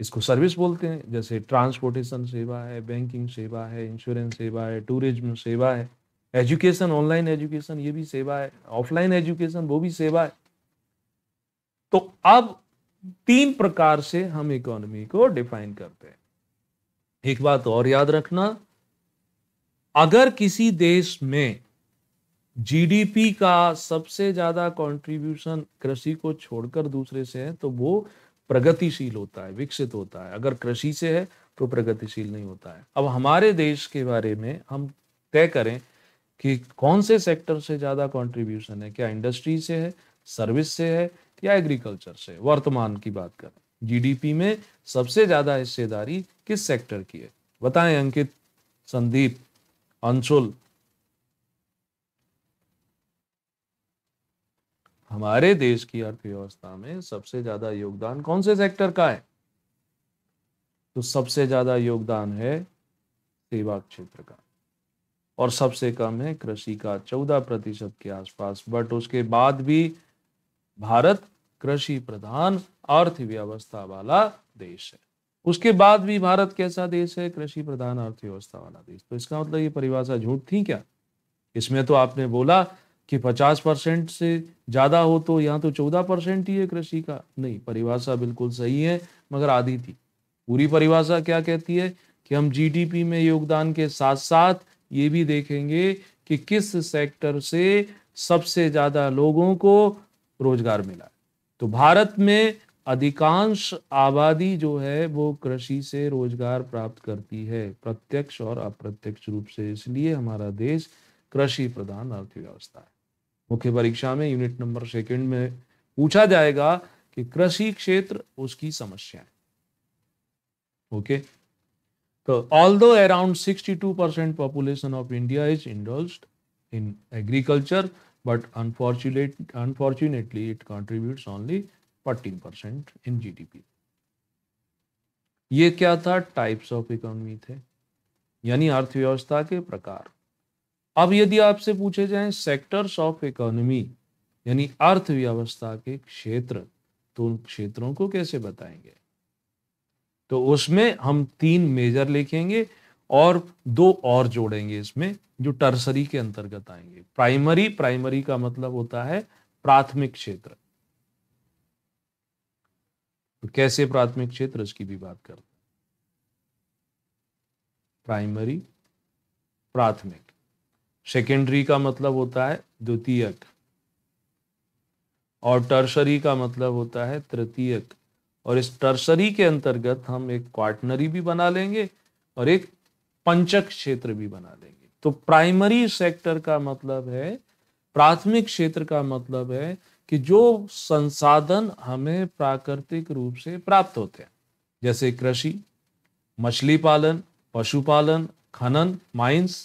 इसको सर्विस बोलते हैं जैसे ट्रांसपोर्टेशन सेवा है बैंकिंग सेवा है इंश्योरेंस सेवा है टूरिज्म सेवा है एजुकेशन ऑनलाइन एजुकेशन ये भी सेवा है ऑफलाइन एजुकेशन वो भी सेवा है तो अब तीन प्रकार से हम इकोनॉमी को डिफाइन करते हैं एक बात और याद रखना अगर किसी देश में जीडीपी का सबसे ज्यादा कंट्रीब्यूशन कृषि को छोड़कर दूसरे से है तो वो प्रगतिशील होता है विकसित होता है अगर कृषि से है तो प्रगतिशील नहीं होता है अब हमारे देश के बारे में हम तय करें कि कौन से सेक्टर से ज़्यादा कंट्रीब्यूशन है क्या इंडस्ट्री से है सर्विस से है या एग्रीकल्चर से वर्तमान की बात करें जीडीपी में सबसे ज़्यादा हिस्सेदारी किस सेक्टर की है बताएं अंकित संदीप अंशुल हमारे देश की अर्थव्यवस्था में सबसे ज्यादा योगदान कौन से सेक्टर का है तो सबसे ज्यादा योगदान है सेवा क्षेत्र का और सबसे कम है कृषि का चौदह प्रतिशत के आसपास बट उसके बाद भी भारत कृषि प्रधान अर्थव्यवस्था वाला देश है उसके बाद भी भारत कैसा देश है कृषि प्रधान अर्थव्यवस्था वाला देश तो इसका मतलब ये परिभाषा झूठ थी क्या इसमें तो आपने बोला कि 50 परसेंट से ज्यादा हो तो यहाँ तो 14 परसेंट ही है कृषि का नहीं परिभाषा बिल्कुल सही है मगर आधी थी पूरी परिभाषा क्या कहती है कि हम जीडीपी में योगदान के साथ साथ ये भी देखेंगे कि किस सेक्टर से सबसे ज़्यादा लोगों को रोजगार मिला तो भारत में अधिकांश आबादी जो है वो कृषि से रोजगार प्राप्त करती है प्रत्यक्ष और अप्रत्यक्ष रूप से इसलिए हमारा देश कृषि प्रधान अर्थव्यवस्था है मुख्य परीक्षा में यूनिट नंबर सेकंड में पूछा जाएगा कि कृषि क्षेत्र उसकी समस्याएं ओके तो although around sixty two percent population of India is indulged in agriculture but unfortunate unfortunately it contributes only fourteen percent in G D P ये क्या था टाइप्स ऑफ इकोनॉमी थे यानी अर्थव्यवस्था के प्रकार अब यदि आपसे पूछे जाए सेक्टर्स ऑफ इकोनॉमी यानी अर्थव्यवस्था के क्षेत्र तो उन क्षेत्रों को कैसे बताएंगे तो उसमें हम तीन मेजर लिखेंगे और दो और जोड़ेंगे इसमें जो टर्सरी के अंतर्गत आएंगे प्राइमरी प्राइमरी का मतलब होता है प्राथमिक क्षेत्र तो कैसे प्राथमिक क्षेत्र इसकी भी बात करते प्राइमरी प्राथमिक सेकेंडरी का मतलब होता है द्वितीयक और टर्सरी का मतलब होता है तृतीयक और इस टर्सरी के अंतर्गत हम एक क्वार्टनरी भी बना लेंगे और एक पंचक क्षेत्र भी बना लेंगे तो प्राइमरी सेक्टर का मतलब है प्राथमिक क्षेत्र का मतलब है कि जो संसाधन हमें प्राकृतिक रूप से प्राप्त होते हैं जैसे कृषि मछली पालन पशुपालन खनन माइंस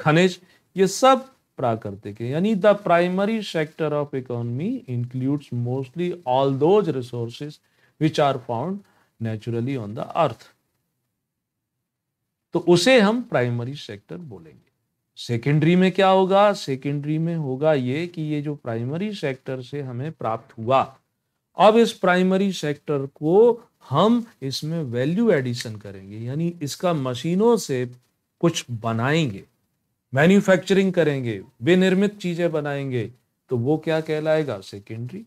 खनिज ये सब प्राकृतिक है यानी the primary sector of economy includes mostly all those resources which are found naturally on the earth तो उसे हम प्राइमरी सेक्टर बोलेंगे सेकेंडरी में क्या होगा सेकेंडरी में होगा ये कि ये जो प्राइमरी सेक्टर से हमें प्राप्त हुआ अब इस प्राइमरी सेक्टर को हम इसमें वैल्यू एडिशन करेंगे यानी इसका मशीनों से कुछ बनाएंगे मैन्युफैक्चरिंग करेंगे विनिर्मित चीजें बनाएंगे तो वो क्या कहलाएगा सेकेंडरी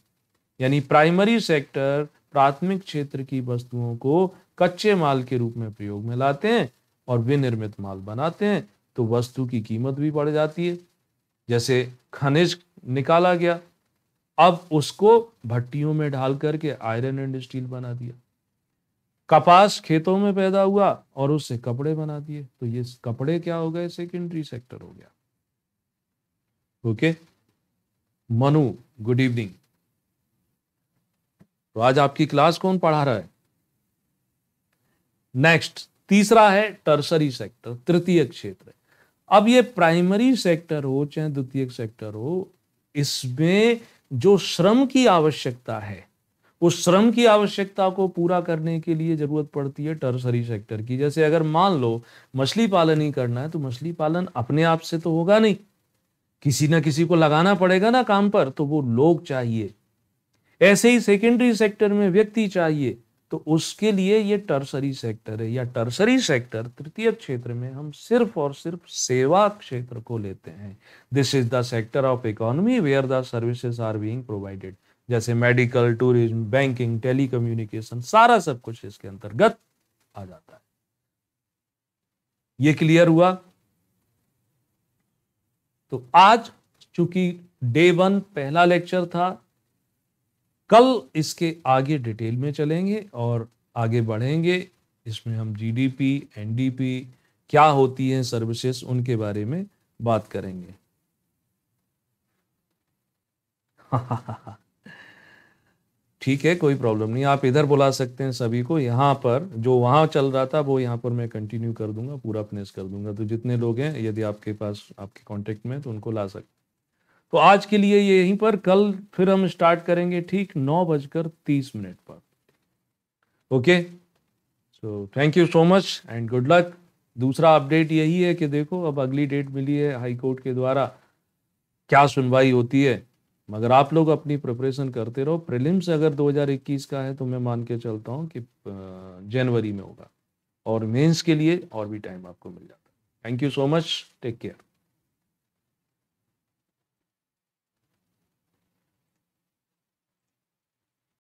यानी प्राइमरी सेक्टर प्राथमिक क्षेत्र की वस्तुओं को कच्चे माल के रूप में प्रयोग में लाते हैं और विनिर्मित माल बनाते हैं तो वस्तु की कीमत भी बढ़ जाती है जैसे खनिज निकाला गया अब उसको भट्टियों में ढाल करके आयरन एंड स्टील बना दिया कपास खेतों में पैदा हुआ और उससे कपड़े बना दिए तो ये कपड़े क्या हो गए सेकेंडरी सेक्टर हो गया ओके मनु गुड इवनिंग तो आज आपकी क्लास कौन पढ़ा रहा है नेक्स्ट तीसरा है टर्सरी सेक्टर तृतीय क्षेत्र अब ये प्राइमरी सेक्टर हो चाहे द्वितीय सेक्टर हो इसमें जो श्रम की आवश्यकता है उस श्रम की आवश्यकता को पूरा करने के लिए जरूरत पड़ती है टर्सरी सेक्टर की जैसे अगर मान लो मछली पालन ही करना है तो मछली पालन अपने आप से तो होगा नहीं किसी ना किसी को लगाना पड़ेगा ना काम पर तो वो लोग चाहिए ऐसे ही सेकेंडरी सेक्टर में व्यक्ति चाहिए तो उसके लिए ये टर्सरी सेक्टर है या टर्सरी सेक्टर तृतीय क्षेत्र में हम सिर्फ और सिर्फ सेवा क्षेत्र को लेते हैं this is the sector of economy where the services are being provided जैसे मेडिकल टूरिज्म बैंकिंग कम्युनिकेशन सारा सब कुछ इसके अंतर्गत आ जाता है ये क्लियर हुआ तो आज चूंकि डे वन पहला लेक्चर था कल इसके आगे डिटेल में चलेंगे और आगे बढ़ेंगे इसमें हम जीडीपी एनडीपी क्या होती है सर्विसेस उनके बारे में बात करेंगे ठीक है कोई प्रॉब्लम नहीं आप इधर बुला सकते हैं सभी को यहाँ पर जो वहाँ चल रहा था वो यहाँ पर मैं कंटिन्यू कर दूंगा पूरा प्लेस कर दूंगा तो जितने लोग हैं यदि आपके पास आपके कॉन्टेक्ट में तो उनको ला सकते तो आज के लिए ये यहीं पर कल फिर हम स्टार्ट करेंगे ठीक नौ बजकर तीस मिनट पर okay so thank you so much and good luck दूसरा अपडेट यही है कि देखो अब अगली डेट मिली है हाई कोर्ट के द्वारा क्या सुनवाई होती है मगर आप लोग अपनी प्रिपरेशन करते रहो प्रिलिम्स अगर 2021 का है तो मैं मान के चलता हूँ कि जनवरी में होगा और मेंस के लिए और भी टाइम आपको मिल जाता है thank you so much take care